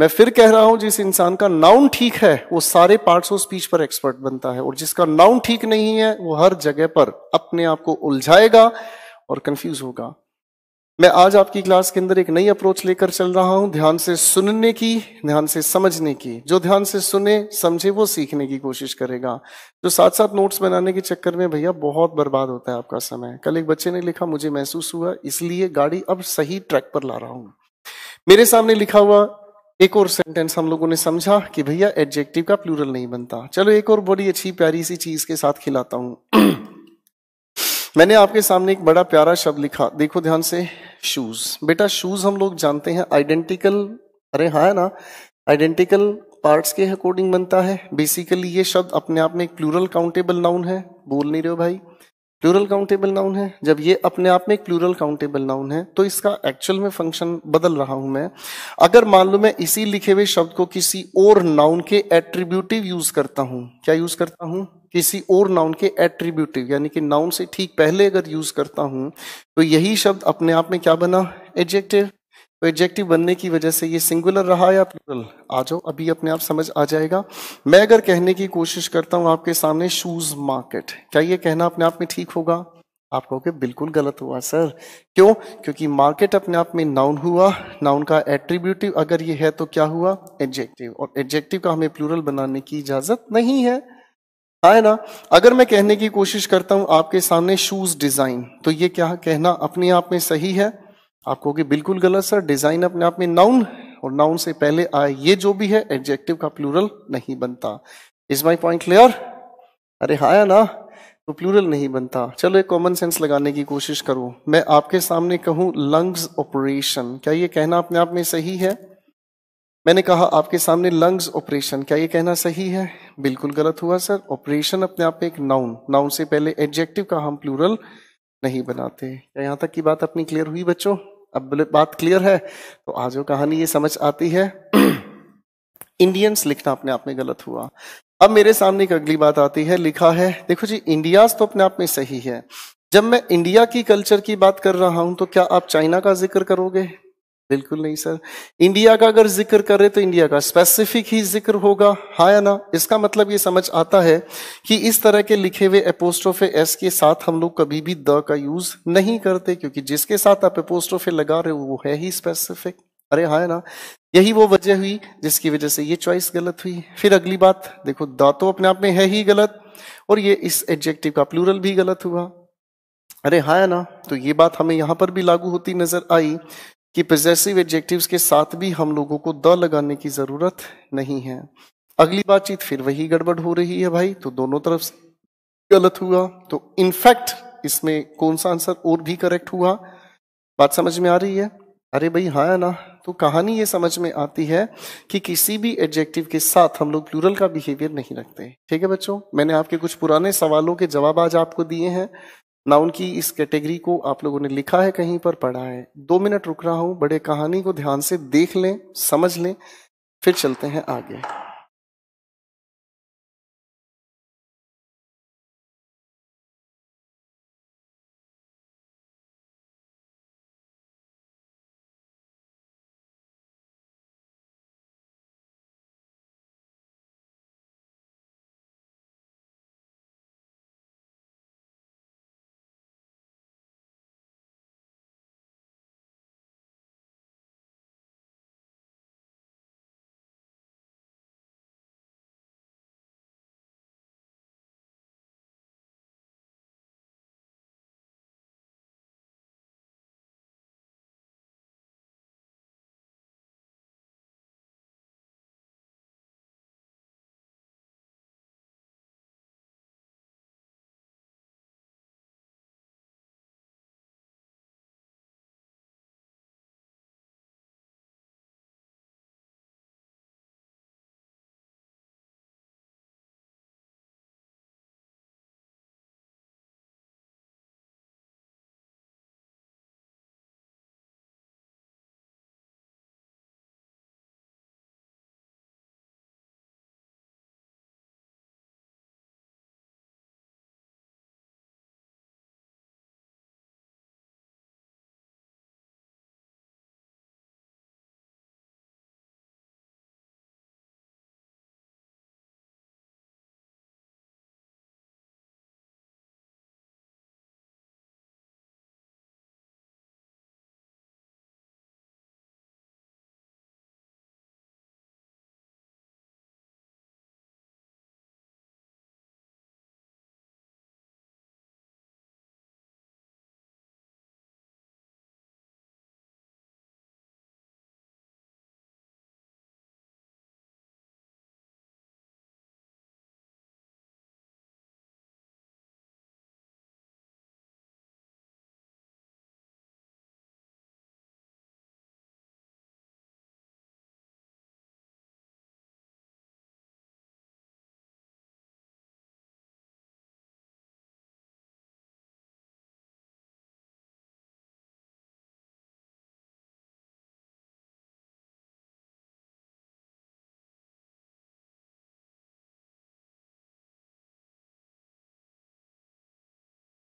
मैं फिर कह रहा हूं जिस इंसान का नाउन ठीक है वो सारे पार्ट्स ऑफ स्पीच पर एक्सपर्ट बनता है और जिसका नाउन ठीक नहीं है वो हर जगह पर अपने आप को उलझाएगा और कंफ्यूज होगा मैं आज आपकी क्लास के अंदर एक नई अप्रोच लेकर चल रहा हूं ध्यान से सुनने की ध्यान से समझने की जो ध्यान से सुने समझे वो सीखने की कोशिश करेगा जो साथ साथ नोट्स बनाने के चक्कर में भैया बहुत बर्बाद होता है आपका समय कल एक बच्चे ने लिखा मुझे महसूस हुआ इसलिए गाड़ी अब सही ट्रैक पर ला रहा हूं मेरे सामने लिखा हुआ एक और सेंटेंस हम लोगों ने समझा कि भैया एडजेक्टिव का प्लूरल नहीं बनता चलो एक और बड़ी अच्छी प्यारी सी चीज के साथ खिलाता हूं मैंने आपके सामने एक बड़ा प्यारा शब्द लिखा देखो ध्यान से शूज बेटा शूज हम लोग जानते हैं आइडेंटिकल अरे हाँ है ना आइडेंटिकल पार्ट्स के अकॉर्डिंग बनता है बेसिकली ये शब्द अपने आप में एक प्लूरल काउंटेबल नाउन है बोल नहीं रहे हो भाई प्लूरल काउंटेबल नाउन है जब ये अपने आप में एक प्लूरल काउंटेबल नाउन है तो इसका एक्चुअल में फंक्शन बदल रहा हूं मैं अगर मान लो मैं इसी लिखे हुए शब्द को किसी और नाउन के एट्रीब्यूटिव यूज करता हूं क्या यूज करता हूं किसी और नाउन के एट्रीब्यूटिव यानी कि नाउन से ठीक पहले अगर यूज करता हूं तो यही शब्द अपने आप में क्या बना एडजेक्टिव तो एडजेक्टिव बनने की वजह से ये सिंगुलर रहा या प्लूरल आ जाओ अभी अपने आप समझ आ जाएगा मैं अगर कहने की कोशिश करता हूँ आपके सामने शूज मार्केट क्या ये कहना अपने आप में ठीक होगा आप कहोगे बिल्कुल गलत हुआ सर क्यों क्योंकि मार्केट अपने आप में नाउन हुआ नाउन का एट्रीब्यूटिव अगर ये है तो क्या हुआ एडजेक्टिव और एडजेक्टिव का हमें प्लूरल बनाने की इजाजत नहीं है आए हाँ, ना अगर मैं कहने की कोशिश करता हूं आपके सामने शूज डिजाइन तो ये क्या कहना अपने आप में सही है आप कहोगे बिल्कुल गलत सर डिजाइन अपने आप में नाउन और नाउन से पहले आए ये जो भी है एडजेक्टिव का प्लूरल नहीं बनता इज माई पॉइंट क्लियर अरे हाया ना तो प्लूरल नहीं बनता चलो एक कॉमन सेंस लगाने की कोशिश करो मैं आपके सामने कहूं लंग्स ऑपरेशन क्या ये कहना अपने आप में सही है मैंने कहा आपके सामने लंग्स ऑपरेशन क्या ये कहना सही है बिल्कुल गलत हुआ सर ऑपरेशन अपने आप में एक नाउन नाउन से पहले एडजेक्टिव का हम प्लूरल नहीं बनाते क्या तक की बात अपनी क्लियर हुई बच्चों अब बात क्लियर है तो आज वो कहानी ये समझ आती है इंडियंस लिखना अपने आप में गलत हुआ अब मेरे सामने एक अगली बात आती है लिखा है देखो जी इंडियाज तो अपने आप में सही है जब मैं इंडिया की कल्चर की बात कर रहा हूं तो क्या आप चाइना का जिक्र करोगे बिल्कुल नहीं सर इंडिया का अगर जिक्र करें तो इंडिया का स्पेसिफिक ही जिक्र होगा हाँ या ना इसका मतलब ये समझ आता है कि इस तरह के लिखे हुए एपोस्ट्रोफे एस के साथ हम लोग कभी भी द का यूज नहीं करते क्योंकि जिसके साथ आप एपोस्ट्रोफे लगा रहे हो वो है ही स्पेसिफिक अरे हाँ ना यही वो वजह हुई जिसकी वजह से ये चॉइस गलत हुई फिर अगली बात देखो द तो अपने आप में है ही गलत और ये इस एडजेक्टिव का प्लूरल भी गलत हुआ अरे हाँ ना तो ये बात हमें यहाँ पर भी लागू होती नजर आई कि पोजेसिव एडजेक्टिव्स के साथ भी हम लोगों को द लगाने की ज़रूरत नहीं है अगली बातचीत फिर वही गड़बड़ हो रही है भाई तो दोनों तरफ गलत हुआ तो इनफैक्ट इसमें कौन सा आंसर और भी करेक्ट हुआ बात समझ में आ रही है अरे भाई हाँ ना तो कहानी ये समझ में आती है कि किसी भी एडजेक्टिव के साथ हम लोग प्लूरल का बिहेवियर नहीं रखते ठीक है बच्चों मैंने आपके कुछ पुराने सवालों के जवाब आज आपको दिए हैं नाउन की इस कैटेगरी को आप लोगों ने लिखा है कहीं पर पढ़ा है दो मिनट रुक रहा हूं बड़े कहानी को ध्यान से देख लें समझ लें फिर चलते हैं आगे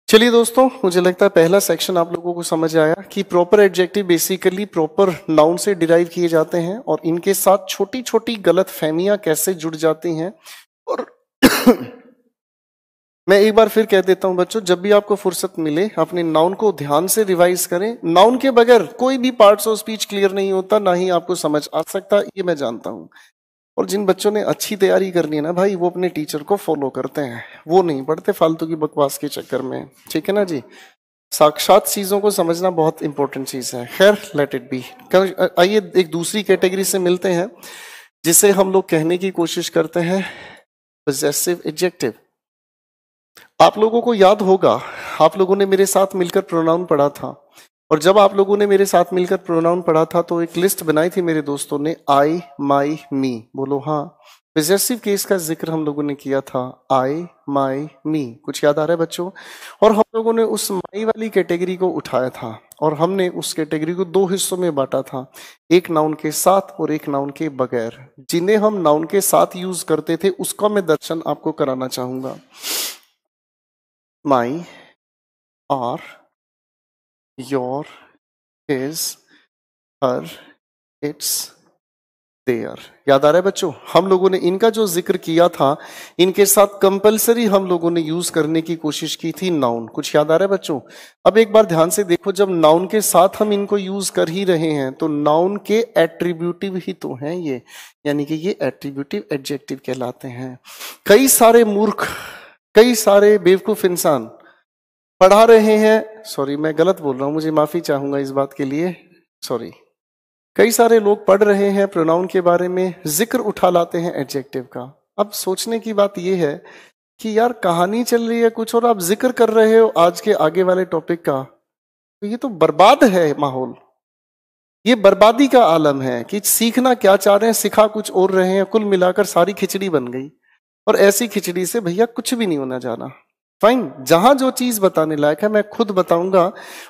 चलिए दोस्तों मुझे लगता है पहला सेक्शन आप लोगों को समझ आया कि proper adjective basically proper noun से डिराइव किए जाते हैं और इनके साथ छोटी छोटी गलत फहमियां कैसे जुड़ जाती हैं और मैं एक बार फिर कह देता हूं बच्चों जब भी आपको फुर्सत मिले अपने नाउन को ध्यान से रिवाइज करें नाउन के बगैर कोई भी पार्ट्स ऑफ स्पीच क्लियर नहीं होता ना ही आपको समझ आ सकता ये मैं जानता हूं और जिन बच्चों ने अच्छी तैयारी करनी है ना भाई वो अपने टीचर को फॉलो करते हैं वो नहीं पढ़ते फालतू की बकवास के चक्कर में ठीक है ना जी साक्षात चीज़ों को समझना बहुत इंपॉर्टेंट चीज़ है खैर लेट इट बी आइए एक दूसरी कैटेगरी से मिलते हैं जिसे हम लोग कहने की कोशिश करते हैं पजेसिव एडजेक्टिव आप लोगों को याद होगा आप लोगों ने मेरे साथ मिलकर प्रोनाउन पढ़ा था और जब आप लोगों ने मेरे साथ मिलकर प्रोनाउन पढ़ा था तो एक लिस्ट बनाई थी मेरे दोस्तों ने आई माई मी बोलो हाँ रिजर्सिव केस का जिक्र हम लोगों ने किया था आई माई मी कुछ याद आ रहा है बच्चों और हम लोगों ने उस माई वाली कैटेगरी को उठाया था और हमने उस कैटेगरी को दो हिस्सों में बांटा था एक नाउन के साथ और एक नाउन के बगैर जिन्हें हम नाउन के साथ यूज करते थे उसका मैं दर्शन आपको कराना चाहूंगा my are your, his, her, its, their याद आ रहा है बच्चों हम लोगों ने इनका जो जिक्र किया था इनके साथ कंपल्सरी हम लोगों ने यूज करने की कोशिश की थी नाउन कुछ याद आ रहा है बच्चों अब एक बार ध्यान से देखो जब नाउन के साथ हम इनको यूज कर ही रहे हैं तो नाउन के एट्रीब्यूटिव ही तो हैं ये यानी कि ये एट्रीब्यूटिव एडजेक्टिव कहलाते हैं कई सारे मूर्ख कई सारे बेवकूफ इंसान पढ़ा रहे हैं सॉरी मैं गलत बोल रहा हूँ मुझे माफ़ी चाहूंगा इस बात के लिए सॉरी कई सारे लोग पढ़ रहे हैं प्रोनाउन के बारे में जिक्र उठा लाते हैं एडजेक्टिव का अब सोचने की बात यह है कि यार कहानी चल रही है कुछ और आप जिक्र कर रहे हो आज के आगे वाले टॉपिक का तो ये तो बर्बाद है माहौल ये बर्बादी का आलम है कि सीखना क्या चाह रहे हैं सिखा कुछ और रहे हैं कुल मिलाकर सारी खिचड़ी बन गई और ऐसी खिचड़ी से भैया कुछ भी नहीं होना जाना फाइन जहां जो चीज बताने लायक है मैं खुद बताऊंगा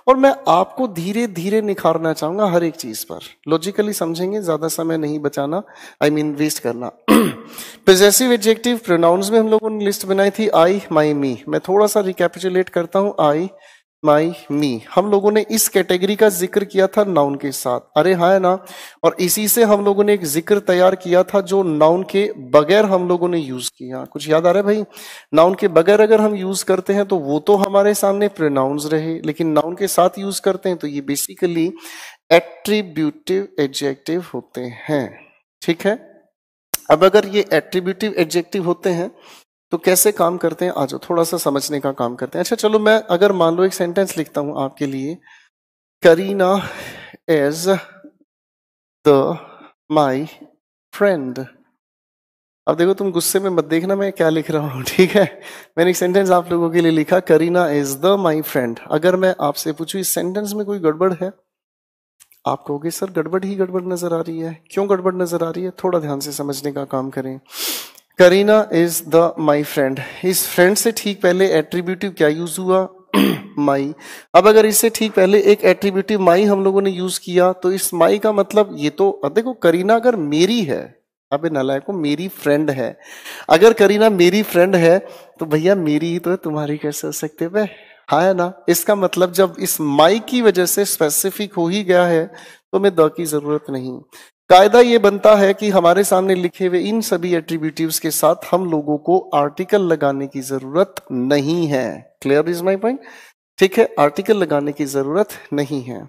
और मैं आपको धीरे धीरे निखारना चाहूंगा हर एक चीज पर लॉजिकली समझेंगे ज्यादा समय नहीं बचाना आई मीन वेस्ट करना पोजेसिव एडजेक्टिव प्रोनाउंस में हम लोगों ने लिस्ट बनाई थी आई माई मी मैं थोड़ा सा रिकेपिचुलेट करता हूं आई माई मी हम लोगों ने इस कैटेगरी का जिक्र किया था नाउन के साथ अरे हाँ ना और इसी से हम लोगों ने एक जिक्र तैयार किया था जो नाउन के बगैर हम लोगों ने यूज किया कुछ याद आ रहा है भाई नाउन के बगैर अगर हम यूज करते हैं तो वो तो हमारे सामने प्रोनाउंस रहे लेकिन नाउन के साथ यूज करते हैं तो ये बेसिकली एट्रीब्यूटिव एडजेक्टिव होते हैं ठीक है अब अगर ये एट्रीब्यूटिव एडजेक्टिव होते हैं तो कैसे काम करते हैं आज थोड़ा सा समझने का काम करते हैं अच्छा चलो मैं अगर मान लो एक सेंटेंस लिखता हूं आपके लिए Kareena is the my friend अब देखो तुम गुस्से में मत देखना मैं क्या लिख रहा हूं ठीक है मैंने एक सेंटेंस आप लोगों के लिए लिखा Kareena is the my friend अगर मैं आपसे पूछू इस सेंटेंस में कोई गड़बड़ है आप कहोगे सर गड़बड़ ही गड़बड़ नजर आ रही है क्यों गड़बड़ नजर आ रही है थोड़ा ध्यान से समझने का काम करें Kareena is the my friend इस फ्रेंड से ठीक पहले एट्रीब्यूटिव क्या यूज हुआ माई अब अगर इससे ठीक पहले एक एट्रीब्यूटिव माई हम लोगों ने यूज किया तो इस माई का मतलब ये तो देखो करीना अगर मेरी है अब नालायक को मेरी फ्रेंड है अगर करीना मेरी फ्रेंड है तो भैया मेरी ही तो है तुम्हारी कैसे हो सकते वह हाँ है ना इसका मतलब जब इस माई की वजह से स्पेसिफिक हो ही गया है तो मैं द की जरूरत नहीं कायदा ये बनता है कि हमारे सामने लिखे हुए इन सभी एट्रीब्यूटिव्स के साथ हम लोगों को आर्टिकल लगाने की जरूरत नहीं है क्लियर इज माई पॉइंट ठीक है आर्टिकल लगाने की जरूरत नहीं है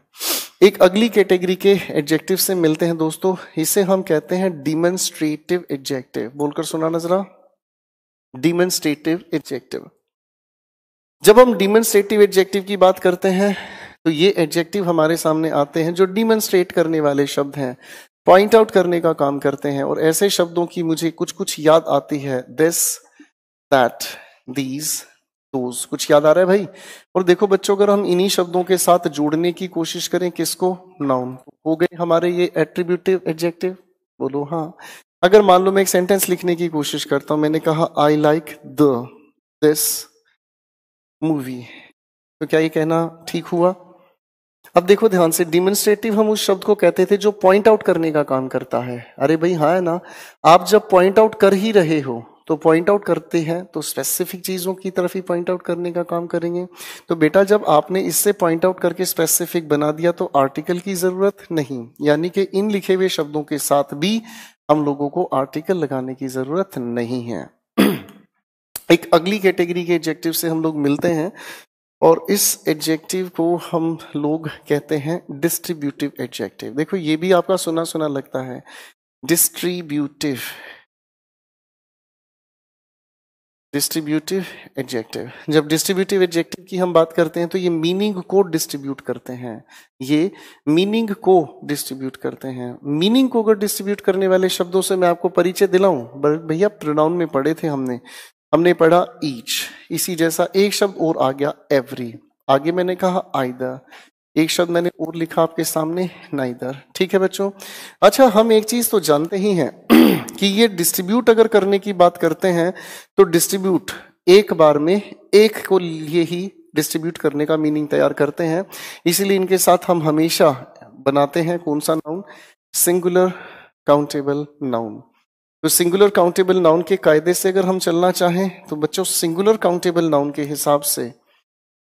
एक अगली कैटेगरी के एडजेक्टिव से मिलते हैं दोस्तों इसे हम कहते हैं डिमोन्स्ट्रेटिव एडजेक्टिव बोलकर सुना नजरा डिमेंस्ट्रेटिव एडजेक्टिव जब हम डिमंस्ट्रेटिव एडजेक्टिव की बात करते हैं तो ये एडजेक्टिव हमारे सामने आते हैं जो डिमेंस्ट्रेट करने वाले शब्द हैं पॉइंट आउट करने का काम करते हैं और ऐसे शब्दों की मुझे कुछ कुछ याद आती है दिस दैट दीज दोज कुछ याद आ रहा है भाई और देखो बच्चों अगर हम इन्हीं शब्दों के साथ जोड़ने की कोशिश करें किसको नाउन हो गए हमारे ये एट्रीब्यूटिव एडजेक्टिव बोलो हाँ अगर मान लो मैं एक सेंटेंस लिखने की कोशिश करता हूं मैंने कहा I like the this movie तो क्या ये कहना ठीक हुआ अब देखो ध्यान से डिमोन्स्ट्रेटिव हम उस शब्द को कहते थे जो पॉइंट आउट करने का काम करता है अरे भाई हाँ है ना आप जब पॉइंट आउट कर ही रहे हो तो पॉइंट आउट करते हैं तो स्पेसिफिक चीज़ों की तरफ ही पॉइंट आउट करने का काम करेंगे तो बेटा जब आपने इससे पॉइंट आउट करके स्पेसिफिक बना दिया तो आर्टिकल की ज़रूरत नहीं यानी कि इन लिखे हुए शब्दों के साथ भी हम लोगों को आर्टिकल लगाने की ज़रूरत नहीं है एक अगली कैटेगरी के एडजेक्टिव से हम लोग मिलते हैं और इस एडजेक्टिव को हम लोग कहते हैं डिस्ट्रीब्यूटिव एडजेक्टिव देखो ये भी आपका सुना सुना लगता है डिस्ट्रीब्यूटिव डिस्ट्रीब्यूटिव एडजेक्टिव जब डिस्ट्रीब्यूटिव एडजेक्टिव की हम बात करते हैं तो ये मीनिंग को डिस्ट्रीब्यूट करते हैं ये मीनिंग को डिस्ट्रीब्यूट करते हैं मीनिंग को अगर डिस्ट्रीब्यूट करने वाले शब्दों से मैं आपको परिचय दिलाऊं भैया प्रोनाउन में पढ़े थे हमने हमने पढ़ा ईच इसी जैसा एक शब्द और आ गया एवरी आगे मैंने कहा आइदर एक शब्द मैंने और लिखा आपके सामने नाइदर ठीक है बच्चों अच्छा हम एक चीज तो जानते ही हैं कि ये डिस्ट्रीब्यूट अगर करने की बात करते हैं तो डिस्ट्रीब्यूट एक बार में एक को लिए ही डिस्ट्रीब्यूट करने का मीनिंग तैयार करते हैं इसीलिए इनके साथ हम हमेशा बनाते हैं कौन सा नाउन सिंगुलर काउंटेबल नाउन तो सिंगुलर काउंटेबल नाउन के कायदे से अगर हम चलना चाहें तो बच्चों सिंगुलर काउंटेबल नाउन के हिसाब से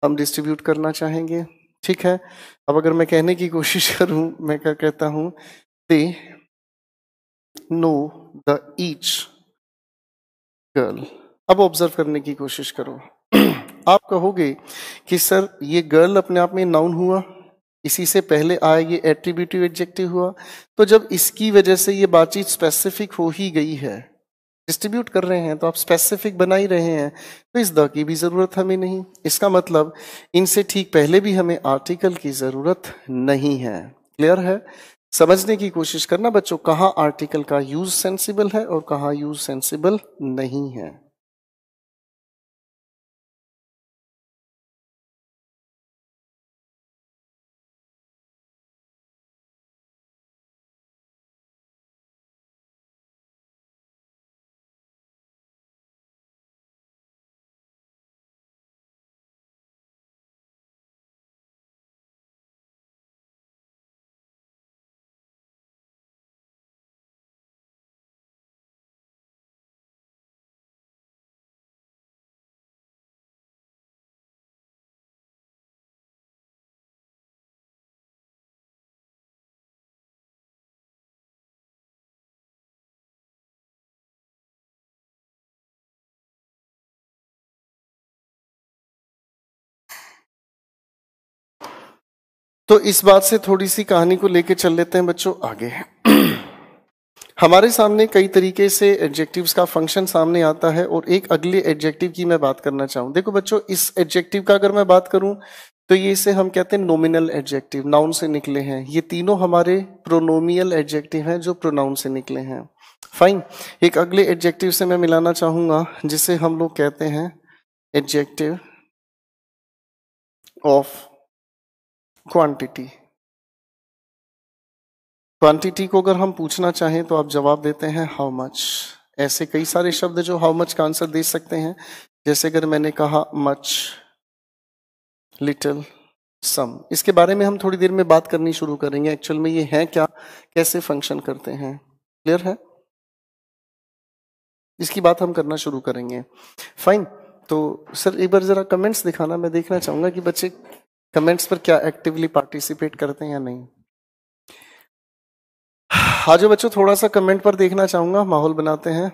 हम डिस्ट्रीब्यूट करना चाहेंगे ठीक है अब अगर मैं कहने की कोशिश करूं मैं क्या कहता हूं they know the each girl अब ऑब्जर्व करने की कोशिश करो आप कहोगे कि सर ये गर्ल अपने आप में नाउन हुआ इसी से पहले आए ये एट्रीब्यूटिव एडजेक्टिव हुआ तो जब इसकी वजह से ये बातचीत स्पेसिफिक हो ही गई है डिस्ट्रीब्यूट कर रहे हैं तो आप स्पेसिफिक बना ही रहे हैं तो इस द की भी ज़रूरत हमें नहीं इसका मतलब इनसे ठीक पहले भी हमें आर्टिकल की ज़रूरत नहीं है क्लियर है समझने की कोशिश करना बच्चों कहाँ आर्टिकल का यूज सेंसिबल है और कहाँ यूज सेंसिबल नहीं है तो इस बात से थोड़ी सी कहानी को लेके चल लेते हैं बच्चों आगे हमारे सामने कई तरीके से एडजेक्टिव्स का फंक्शन सामने आता है और एक अगले एडजेक्टिव की मैं बात करना चाहूँ देखो बच्चों इस एडजेक्टिव का अगर मैं बात करूं तो ये इसे हम कहते हैं नोमिनल एडजेक्टिव नाउन से निकले हैं ये तीनों हमारे प्रोनोमियल एडजेक्टिव हैं जो प्रोनाउन से निकले हैं फाइन एक अगले एडजेक्टिव से मैं मिलाना चाहूंगा जिसे हम लोग कहते हैं एडजेक्टिव ऑफ क्वांटिटी क्वांटिटी को अगर हम पूछना चाहें तो आप जवाब देते हैं हाउ मच ऐसे कई सारे शब्द जो हाउ मच का आंसर दे सकते हैं जैसे अगर मैंने कहा मच लिटिल सम इसके बारे में हम थोड़ी देर में बात करनी शुरू करेंगे एक्चुअल में ये है क्या कैसे फंक्शन करते हैं क्लियर है इसकी बात हम करना शुरू करेंगे फाइन तो सर एक बार जरा कमेंट्स दिखाना मैं देखना चाहूंगा कि बच्चे कमेंट्स पर क्या एक्टिवली पार्टिसिपेट करते हैं या नहीं हाँ जो बच्चों थोड़ा सा कमेंट पर देखना चाहूंगा माहौल बनाते हैं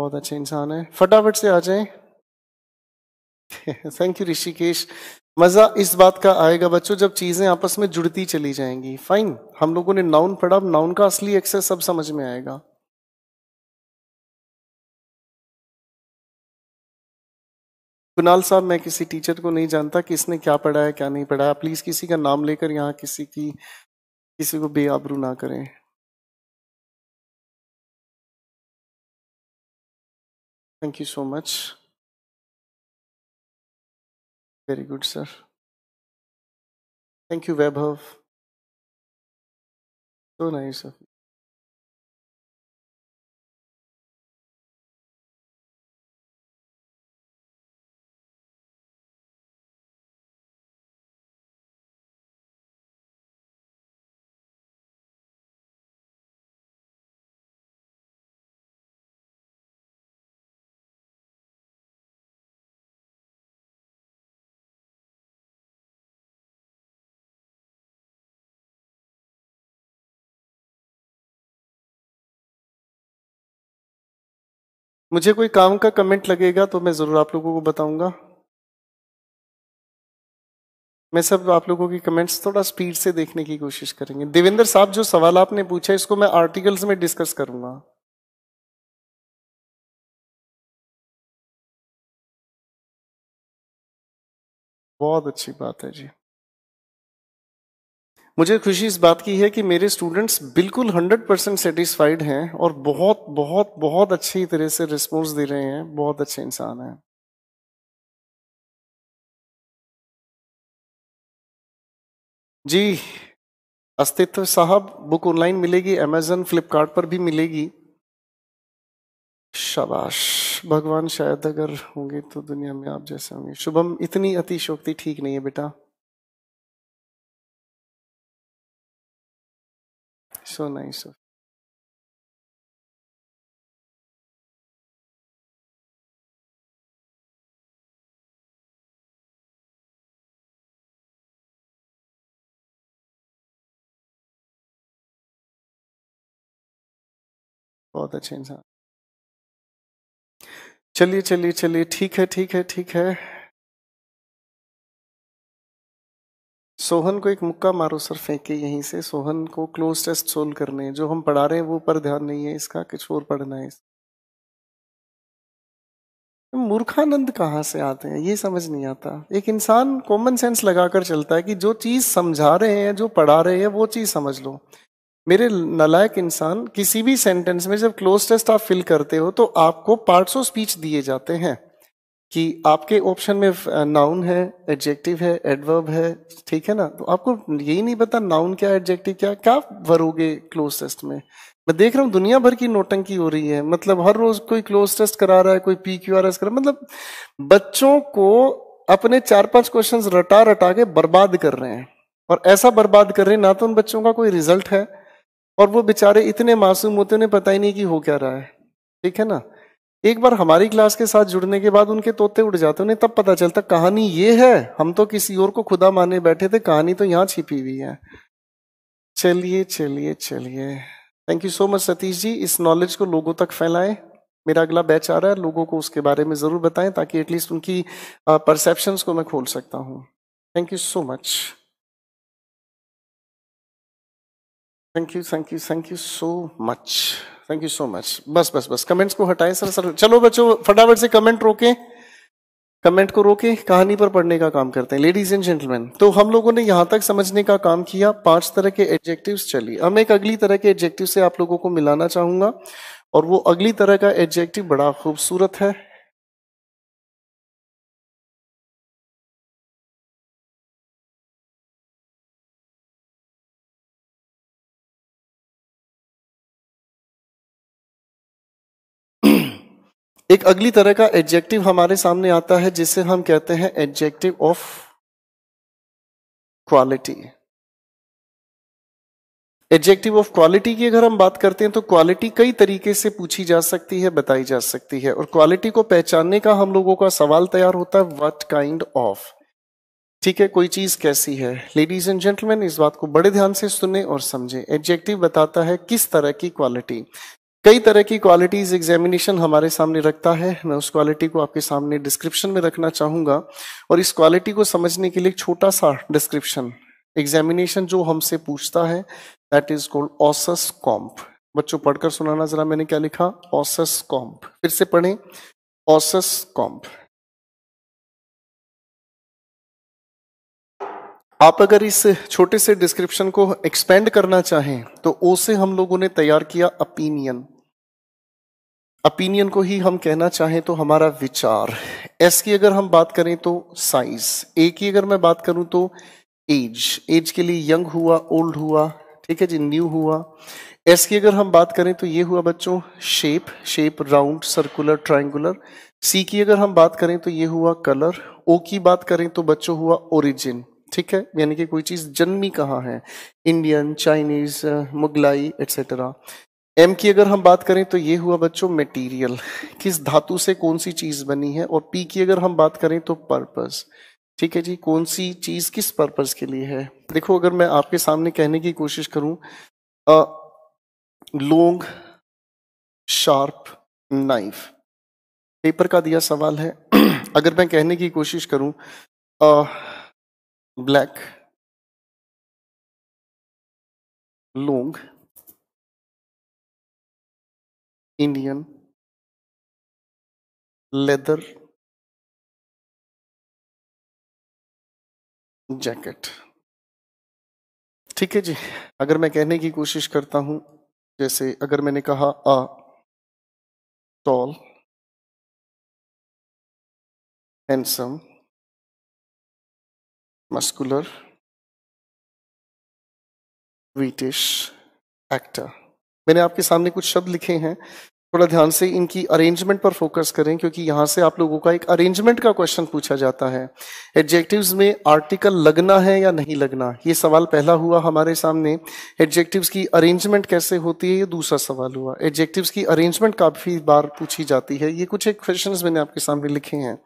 बहुत अच्छे इंसान है फटाफट से आ जाएं थैंक यू ऋषिकेश मज़ा इस बात का आएगा बच्चों जब चीज़ें आपस में जुड़ती चली जाएंगी फाइन हम लोगों ने नाउन पढ़ा नाउन का असली एक्सेस सब समझ में आएगा कुणाल साहब मैं किसी टीचर को नहीं जानता कि इसने क्या पढ़ा है क्या नहीं पढ़ा है प्लीज़ किसी का नाम लेकर यहाँ किसी की किसी को बेआबरू ना करें Thank you so much. Very good, sir. Thank you, Webhav. So nice of you. मुझे कोई काम का कमेंट लगेगा तो मैं ज़रूर आप लोगों को बताऊंगा मैं सब आप लोगों की कमेंट्स थोड़ा स्पीड से देखने की कोशिश करेंगे देवेंद्र साहब जो सवाल आपने पूछा इसको मैं आर्टिकल्स में डिस्कस करूंगा बहुत अच्छी बात है जी मुझे खुशी इस बात की है कि मेरे स्टूडेंट्स बिल्कुल 100 परसेंट सेटिस्फाइड हैं और बहुत बहुत बहुत अच्छी तरह से रिस्पॉन्स दे रहे हैं बहुत अच्छे इंसान हैं जी अस्तित्व साहब बुक ऑनलाइन मिलेगी अमेजन फ्लिपकार्ट पर भी मिलेगी शाबाश भगवान शायद अगर होंगे तो दुनिया में आप जैसे होंगे शुभम इतनी अतिशोक्ति ठीक नहीं है बेटा So nice of बहुत अच्छे इंसान चलिए चलिए चलिए ठीक है ठीक है ठीक है सोहन को एक मुक्का मारो सर फेंके यहीं से सोहन को क्लोज टेस्ट सोल्व करने जो हम पढ़ा रहे हैं वो पर ध्यान नहीं है इसका कुछ और पढ़ना है मूर्खानंद कहाँ से आते हैं ये समझ नहीं आता एक इंसान कॉमन सेंस लगाकर चलता है कि जो चीज समझा रहे हैं जो पढ़ा रहे हैं वो चीज समझ लो मेरे नलायक इंसान किसी भी सेंटेंस में जब क्लोज टेस्ट आप फिल करते हो तो आपको पार्ट्स ऑफ स्पीच दिए जाते हैं कि आपके ऑप्शन में नाउन uh, है एडजेक्टिव है एडवर्ब है ठीक है ना तो आपको यही नहीं पता नाउन क्या एडजेक्टिव क्या क्या भरोगे क्लोज टेस्ट में मैं देख रहा हूँ दुनिया भर की नोटंकी हो रही है मतलब हर रोज कोई क्लोज टेस्ट करा रहा है कोई पी क्यू आर एस करा मतलब बच्चों को अपने चार पांच क्वेश्चंस रटा रटा के बर्बाद कर रहे हैं और ऐसा बर्बाद कर रहे हैं ना तो उन बच्चों का कोई रिजल्ट है और वो बेचारे इतने मासूम होते उन्हें पता ही नहीं कि हो क्या रहा है ठीक है ना एक बार हमारी क्लास के साथ जुड़ने के बाद उनके तोते उड़ जाते उन्हें तब पता चलता कहानी ये है हम तो किसी और को खुदा माने बैठे थे कहानी तो यहाँ छिपी हुई है चलिए चलिए चलिए thank you so much Satish ji इस नॉलेज को लोगों तक फैलाएं मेरा अगला बैच आ रहा है लोगों को उसके बारे में ज़रूर बताएं ताकि एटलीस्ट उनकी परसेप्शंस को मैं खोल सकता हूँ thank you so much thank you thank you thank you so much thank you so much बस बस बस कमेंट्स को हटाएं सर सर चलो बच्चों फटाफट से कमेंट रोके कमेंट को रोके कहानी पर पढ़ने का काम करते हैं लेडीज एंड जेंटलमैन तो हम लोगों ने यहां तक समझने का काम किया पांच तरह के एडजेक्टिव्स चली अब मैं एक अगली तरह के एडजेक्टिव से आप लोगों को मिलाना चाहूंगा और वो अगली तरह का एडजेक्टिव बड़ा खूबसूरत है एक अगली तरह का एडजेक्टिव हमारे सामने आता है जिसे हम कहते हैं adjective of quality adjective of quality की अगर हम बात करते हैं तो क्वालिटी कई तरीके से पूछी जा सकती है बताई जा सकती है और क्वालिटी को पहचानने का हम लोगों का सवाल तैयार होता है व्हाट काइंड ऑफ ठीक है कोई चीज कैसी है लेडीज एंड जेंटलमैन इस बात को बड़े ध्यान से सुने और समझे एडजेक्टिव बताता है किस तरह की क्वालिटी कई तरह की क्वालिटीज एग्जामिनेशन हमारे सामने रखता है मैं उस क्वालिटी को आपके सामने डिस्क्रिप्शन में रखना चाहूंगा और इस क्वालिटी को समझने के लिए एक छोटा सा डिस्क्रिप्शन एग्जामिनेशन जो हमसे पूछता है that is called OSASCOMP बच्चों पढ़कर सुनाना जरा मैंने क्या लिखा ऑसस कॉम्प फिर से पढ़ें ऑसस कॉम्प आप अगर इस छोटे से डिस्क्रिप्शन को एक्सपेंड करना चाहें तो उसे हम लोगों ने तैयार किया अपीनियन अपीनियन को ही हम कहना चाहें तो हमारा विचार एस की अगर हम बात करें तो साइज ए की अगर मैं बात करूं तो एज एज के लिए यंग हुआ ओल्ड हुआ ठीक है जी न्यू हुआ एस की अगर हम बात करें तो ये हुआ बच्चों shape shape round circular triangular C की अगर हम बात करें तो ये हुआ कलर ओ की बात करें तो बच्चों हुआ ओरिजिन ठीक है यानी कि कोई चीज़ जन्मी कहाँ है Indian Chinese Mughlai etcetera M की अगर हम बात करें तो ये हुआ बच्चों मटेरियल किस धातु से कौन सी चीज़ बनी है और पी की अगर हम बात करें तो पर्पस ठीक है जी कौन सी चीज़ किस पर्पस के लिए है देखो अगर मैं आपके सामने कहने की कोशिश करूं लोंग शार्प नाइफ पेपर का दिया सवाल है अगर मैं कहने की कोशिश करूं a, black long Indian leather jacket ठीक है जी अगर मैं कहने की कोशिश करता हूं जैसे अगर मैंने कहा a tall handsome muscular wheatish actor मैंने आपके सामने कुछ शब्द लिखे हैं थोड़ा ध्यान से इनकी अरेंजमेंट पर फोकस करें क्योंकि यहां से आप लोगों का एक अरेंजमेंट का क्वेश्चन पूछा जाता है एडजेक्टिव्स में आर्टिकल लगना है या नहीं लगना ये सवाल पहला हुआ हमारे सामने एडजेक्टिव्स की अरेंजमेंट कैसे होती है ये दूसरा सवाल हुआ एडजेक्टिव्स की अरेंजमेंट काफ़ी बार पूछी जाती है ये कुछ एक क्वेश्चन मैंने आपके सामने लिखे हैं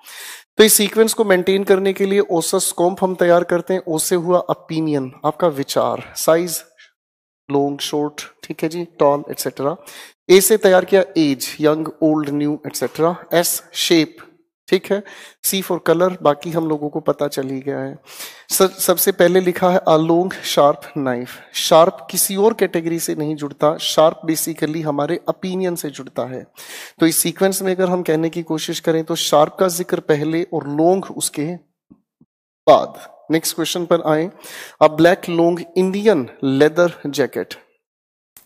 तो इस सीक्वेंस को मेंटेन करने के लिए ओसा स्कोम्प हम तैयार करते हैं ओसे हुआ अपीनियन आपका विचार साइज लॉन्ग शॉर्ट ठीक है जी टॉल एटसेट्रा ए से तैयार किया age young old new etcetera S shape ठीक है सी फॉर कलर बाकी हम लोगों को पता चल ही गया है सर सबसे पहले लिखा है अ शार्प नाइफ शार्प किसी और कैटेगरी से नहीं जुड़ता शार्प बेसिकली हमारे अपीनियन से जुड़ता है तो इस सीक्वेंस में अगर हम कहने की कोशिश करें तो शार्प का जिक्र पहले और लोंग उसके बाद नेक्स्ट क्वेश्चन पर आए a black long Indian leather jacket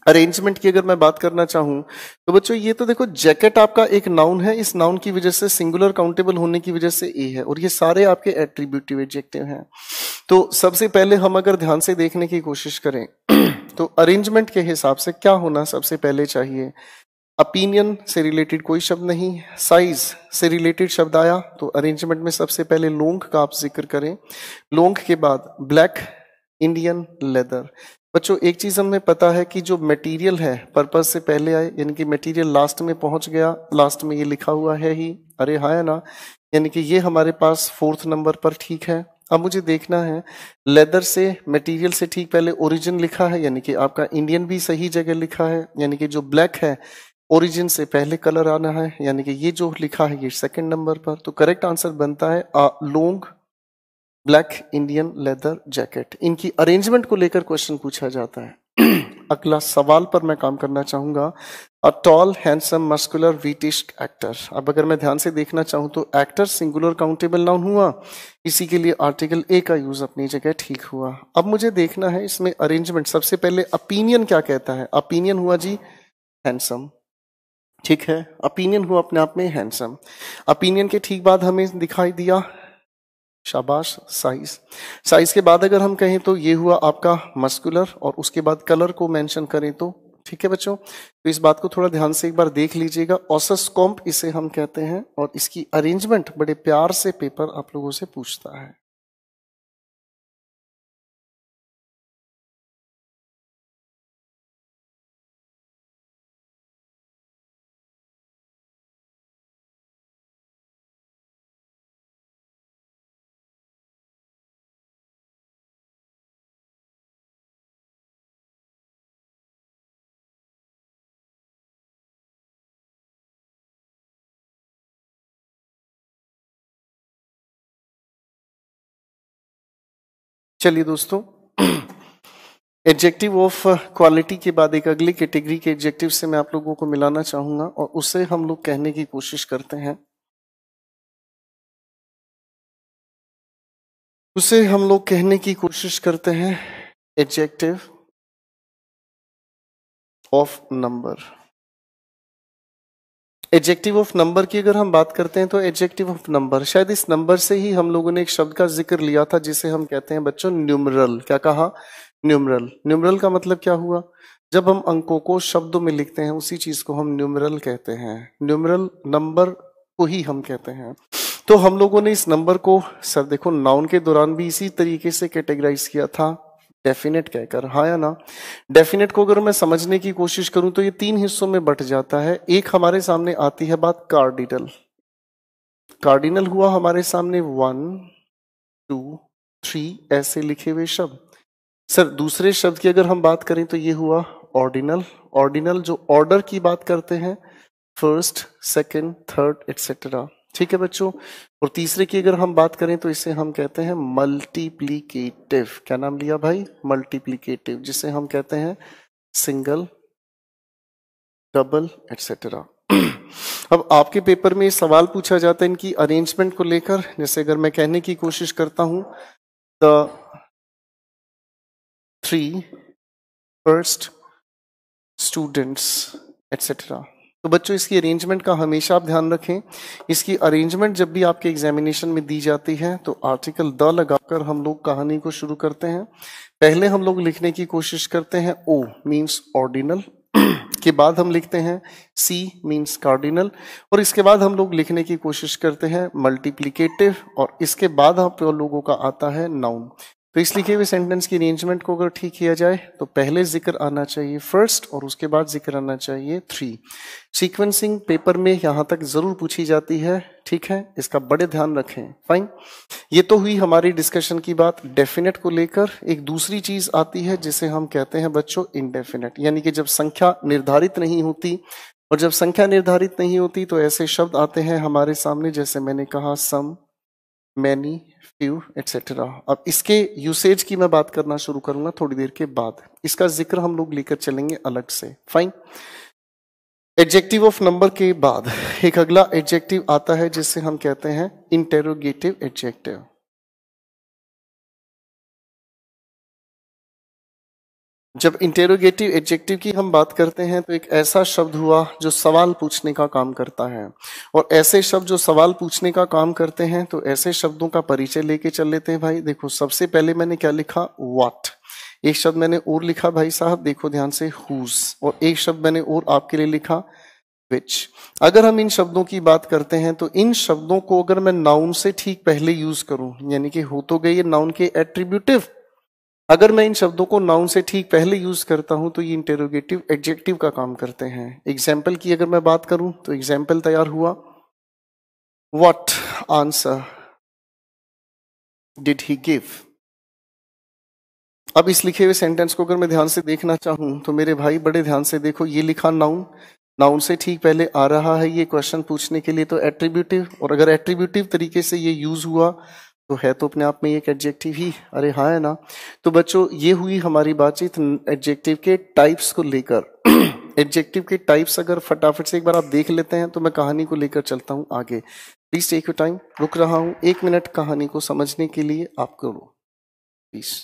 arrangement की अगर मैं बात करना चाहूँ तो बच्चों ये तो देखो जैकेट आपका एक नाउन है इस नाउन की वजह से सिंगुलर काउंटेबल होने की वजह से ए है और ये सारे आपके एट्रीब्यूटिव एडजेक्टिव हैं तो सबसे पहले हम अगर ध्यान से देखने की कोशिश करें तो अरेंजमेंट के हिसाब से क्या होना सबसे पहले चाहिए अपीनियन से रिलेटेड कोई शब्द नहीं साइज से रिलेटेड शब्द आया तो अरेंजमेंट में सबसे पहले लोंग का आप जिक्र करें लोंग के बाद ब्लैक इंडियन लेदर बच्चों एक चीज़ हमें पता है कि जो मटेरियल है पर्पज से पहले आए यानी कि मटेरियल लास्ट में पहुंच गया लास्ट में ये लिखा हुआ है ही अरे हाँ है ना यानी कि ये हमारे पास फोर्थ नंबर पर ठीक है अब मुझे देखना है लेदर से मटेरियल से ठीक पहले ओरिजिन लिखा है यानी कि आपका इंडियन भी सही जगह लिखा है यानी कि जो ब्लैक है ओरिजिन से पहले कलर आना है यानी कि ये जो लिखा है ये सेकंड नंबर पर तो करेक्ट आंसर बनता है a, long black Indian leather jacket इनकी अरेंजमेंट को लेकर क्वेश्चन पूछा जाता है अगला सवाल पर मैं काम करना चाहूंगा a tall handsome muscular wheatish actor अब अगर मैं ध्यान से देखना चाहूं तो एक्टर सिंगुलर काउंटेबल नाउन हुआ इसी के लिए आर्टिकल ए का यूज अपनी जगह ठीक हुआ अब मुझे देखना है इसमें अरेंजमेंट सबसे पहले अपीनियन क्या कहता है अपीनियन हुआ जी हैंडसम ठीक है अपीनियन हुआ अपने आप में हैंडसम अपीनियन के ठीक बाद हमें दिखाई दिया शाबाश साइज साइज के बाद अगर हम कहें तो ये हुआ आपका मस्कुलर और उसके बाद कलर को मेंशन करें तो ठीक है बच्चों तो इस बात को थोड़ा ध्यान से एक बार देख लीजिएगा ऑसस कॉम्प इसे हम कहते हैं और इसकी अरेंजमेंट बड़े प्यार से पेपर आप लोगों से पूछता है चलिए दोस्तों एडजेक्टिव ऑफ क्वालिटी के बाद एक अगली कैटेगरी के एडजेक्टिव से मैं आप लोगों को मिलाना चाहूंगा और उसे हम लोग कहने की कोशिश करते हैं उसे हम लोग कहने की कोशिश करते हैं adjective of number adjective of number की अगर हम बात करते हैं तो एडजेक्टिव ऑफ नंबर शायद इस नंबर से ही हम लोगों ने एक शब्द का जिक्र लिया था जिसे हम कहते हैं बच्चों न्यूमरल क्या कहा न्यूमरल न्यूमरल का मतलब क्या हुआ जब हम अंकों को शब्दों में लिखते हैं उसी चीज को हम न्यूमरल कहते हैं न्यूमरल नंबर को ही हम कहते हैं तो हम लोगों ने इस नंबर को सर देखो नाउन के दौरान भी इसी तरीके से कैटेगराइज किया था डेफिनेट कहकर हाँ या ना डेफिनेट को अगर मैं समझने की कोशिश करूं तो ये तीन हिस्सों में बट जाता है एक हमारे सामने आती है बात कार्डिनल कार्डिनल हुआ हमारे सामने वन टू थ्री ऐसे लिखे हुए शब्द सर दूसरे शब्द की अगर हम बात करें तो ये हुआ ऑर्डिनल ऑर्डिनल जो ऑर्डर की बात करते हैं फर्स्ट सेकेंड थर्ड एक्सेट्रा ठीक है बच्चों और तीसरे की अगर हम बात करें तो इसे हम कहते हैं मल्टीप्लीकेटिव क्या नाम लिया भाई मल्टीप्लीकेटिव जिसे हम कहते हैं सिंगल डबल एटसेट्रा अब आपके पेपर में सवाल पूछा जाता है इनकी अरेंजमेंट को लेकर जैसे अगर मैं कहने की कोशिश करता हूं the three first students etcetera तो बच्चों इसकी अरेंजमेंट का हमेशा आप ध्यान रखें इसकी अरेंजमेंट जब भी आपके एग्जामिनेशन में दी जाती है तो आर्टिकल द लगाकर हम लोग कहानी को शुरू करते हैं पहले हम लोग लिखने की कोशिश करते हैं ओ मीन्स ऑर्डिनल के बाद हम लिखते हैं सी मीन्स कार्डिनल और इसके बाद हम लोग लिखने की कोशिश करते हैं मल्टीप्लीकेटिव और इसके बाद आप लोगों का आता है नाउन तो इस लिखे हुए सेंटेंस की अरेंजमेंट को अगर ठीक किया जाए तो पहले जिक्र आना चाहिए फर्स्ट और उसके बाद जिक्र आना चाहिए थ्री सीक्वेंसिंग पेपर में यहां तक जरूर पूछी जाती है ठीक है इसका बड़े ध्यान रखें फाइन ये तो हुई हमारी डिस्कशन की बात डेफिनेट को लेकर एक दूसरी चीज आती है जिसे हम कहते हैं बच्चों इनडेफिनेट यानी कि जब संख्या निर्धारित नहीं होती और जब संख्या निर्धारित नहीं होती तो ऐसे शब्द आते हैं हमारे सामने जैसे मैंने कहा सम मैनी फ्यू एट्सेट्रा अब इसके यूसेज की मैं बात करना शुरू करूंगा थोड़ी देर के बाद इसका जिक्र हम लोग लेकर चलेंगे अलग से फाइन एडजेक्टिव ऑफ नंबर के बाद एक अगला एडजेक्टिव आता है जिसे हम कहते हैं इंटेरोगेटिव एडजेक्टिव जब इंटेरोगेटिव एडजेक्टिव की हम बात करते हैं तो एक ऐसा शब्द हुआ जो सवाल पूछने का काम करता है और ऐसे शब्द जो सवाल पूछने का काम करते हैं तो ऐसे शब्दों का परिचय लेके चल लेते हैं भाई देखो सबसे पहले मैंने क्या लिखा वाट एक शब्द मैंने और लिखा भाई साहब देखो ध्यान से हुज और एक शब्द मैंने और आपके लिए लिखा विच अगर हम इन शब्दों की बात करते हैं तो इन शब्दों को अगर मैं नाउन से ठीक पहले यूज करूं यानी कि हो तो गई नाउन के एट्रीब्यूटिव अगर मैं इन शब्दों को नाउन से ठीक पहले यूज करता हूं तो ये इंटेरोगेटिव एडजेक्टिव का काम करते हैं एग्जाम्पल की अगर मैं बात करूं तो एग्जाम्पल तैयार हुआ what answer did he give अब इस लिखे हुए सेंटेंस को अगर मैं ध्यान से देखना चाहूं तो मेरे भाई बड़े ध्यान से देखो ये लिखा नाउन नाउन से ठीक पहले आ रहा है ये क्वेश्चन पूछने के लिए तो एट्रीब्यूटिव और अगर एट्रीब्यूटिव तरीके से ये यूज हुआ तो है तो अपने आप में एक एडजेक्टिव ही अरे हाँ है ना तो बच्चों ये हुई हमारी बातचीत एडजेक्टिव के टाइप्स को लेकर एडजेक्टिव के टाइप्स अगर फटाफट से एक बार आप देख लेते हैं तो मैं कहानी को लेकर चलता हूँ आगे प्लीज टेक यू टाइम रुक रहा हूँ एक मिनट कहानी को समझने के लिए आप करो प्लीज़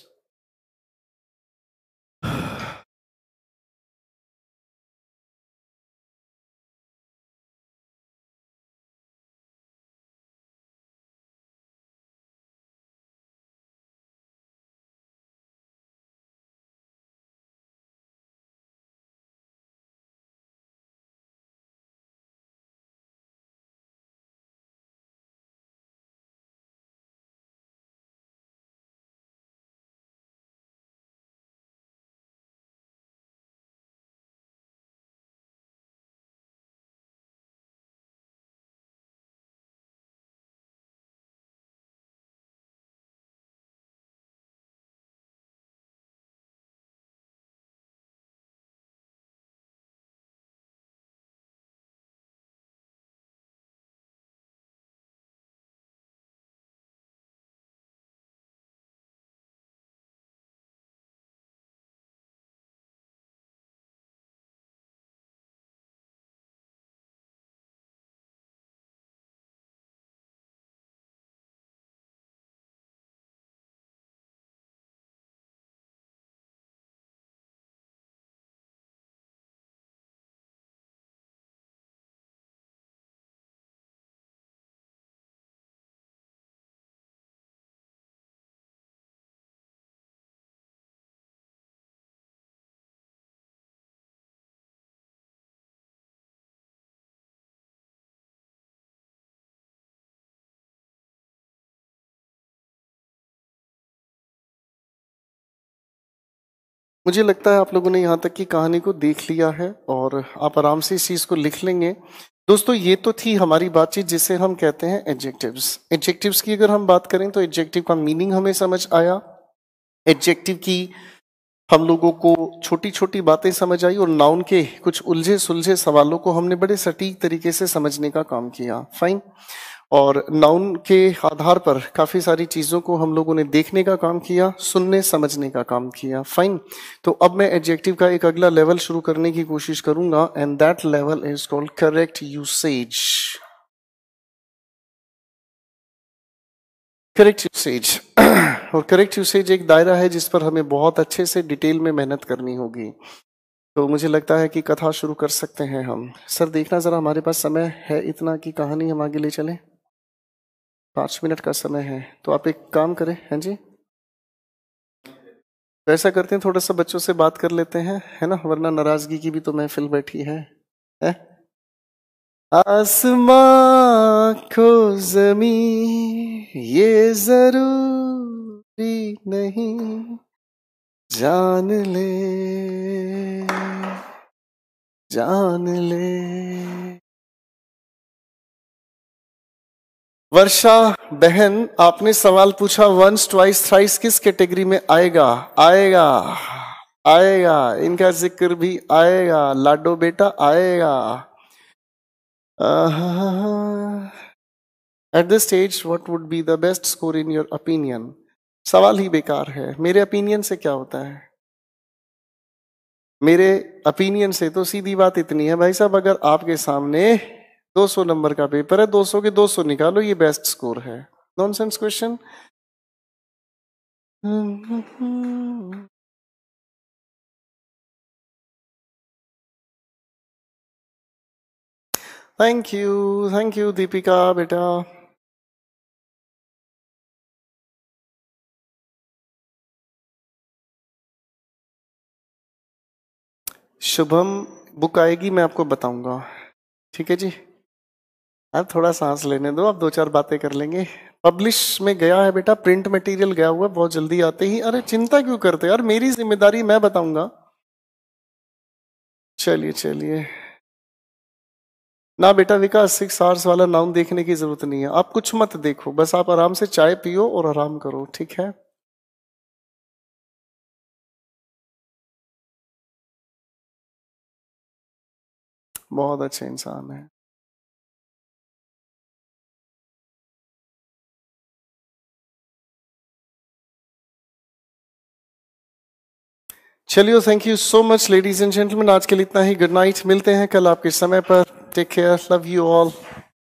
मुझे लगता है आप लोगों ने यहाँ तक की कहानी को देख लिया है और आप आराम से इस चीज़ को लिख लेंगे दोस्तों ये तो थी हमारी बातचीत जिसे हम कहते हैं एडजेक्टिव्स एडजेक्टिव्स की अगर हम बात करें तो एडजेक्टिव का मीनिंग हमें समझ आया एडजेक्टिव की हम लोगों को छोटी छोटी बातें समझ आई और नाउन के कुछ उलझे सुलझे सवालों को हमने बड़े सटीक तरीके से समझने का काम किया फाइन और नाउन के आधार पर काफ़ी सारी चीज़ों को हम लोगों ने देखने का काम किया सुनने समझने का काम किया फाइन तो अब मैं एडजेक्टिव का एक अगला लेवल शुरू करने की कोशिश करूंगा and that level is called correct usage correct usage और करेक्ट यूसेज एक दायरा है जिस पर हमें बहुत अच्छे से डिटेल में मेहनत करनी होगी तो मुझे लगता है कि कथा शुरू कर सकते हैं हम सर देखना ज़रा हमारे पास समय है इतना कि कहानी हम आगे ले चलें पाँच मिनट का समय है तो आप एक काम करें हैं हाँ जी तो ऐसा करते हैं थोड़ा सा बच्चों से बात कर लेते हैं है ना वरना नाराजगी की भी तो महफिल बैठी है, है? आसमां जमी ये जरूरी नहीं जान ले जान ले वर्षा बहन आपने सवाल पूछा वंस ट्वाइस थ्राइस किस कैटेगरी में आएगा आएगा आएगा इनका जिक्र भी आएगा लाडो बेटा आएगा at this stage what would be the best score in your opinion सवाल ही बेकार है मेरे ओपिनियन से क्या होता है मेरे ओपिनियन से तो सीधी बात इतनी है भाई साहब अगर आपके सामने 200 नंबर का पेपर है 200 के 200 निकालो ये बेस्ट स्कोर है nonsense question thank you thank you Deepika बेटा शुभम बुक आएगी मैं आपको बताऊंगा ठीक है जी अब थोड़ा सांस लेने दो अब दो चार बातें कर लेंगे पब्लिश में गया है बेटा प्रिंट मटेरियल गया हुआ बहुत जल्दी आते ही अरे चिंता क्यों करते यार मेरी जिम्मेदारी मैं बताऊंगा चलिए चलिए ना बेटा विकास सिक्स आवर्स वाला नाउन देखने की जरूरत नहीं है आप कुछ मत देखो बस आप आराम से चाय पियो और आराम करो ठीक है बहुत अच्छे इंसान है चलिए thank you so much ladies and gentleman आज के लिए इतना ही गुड नाइट मिलते हैं कल आपके समय पर take care love you all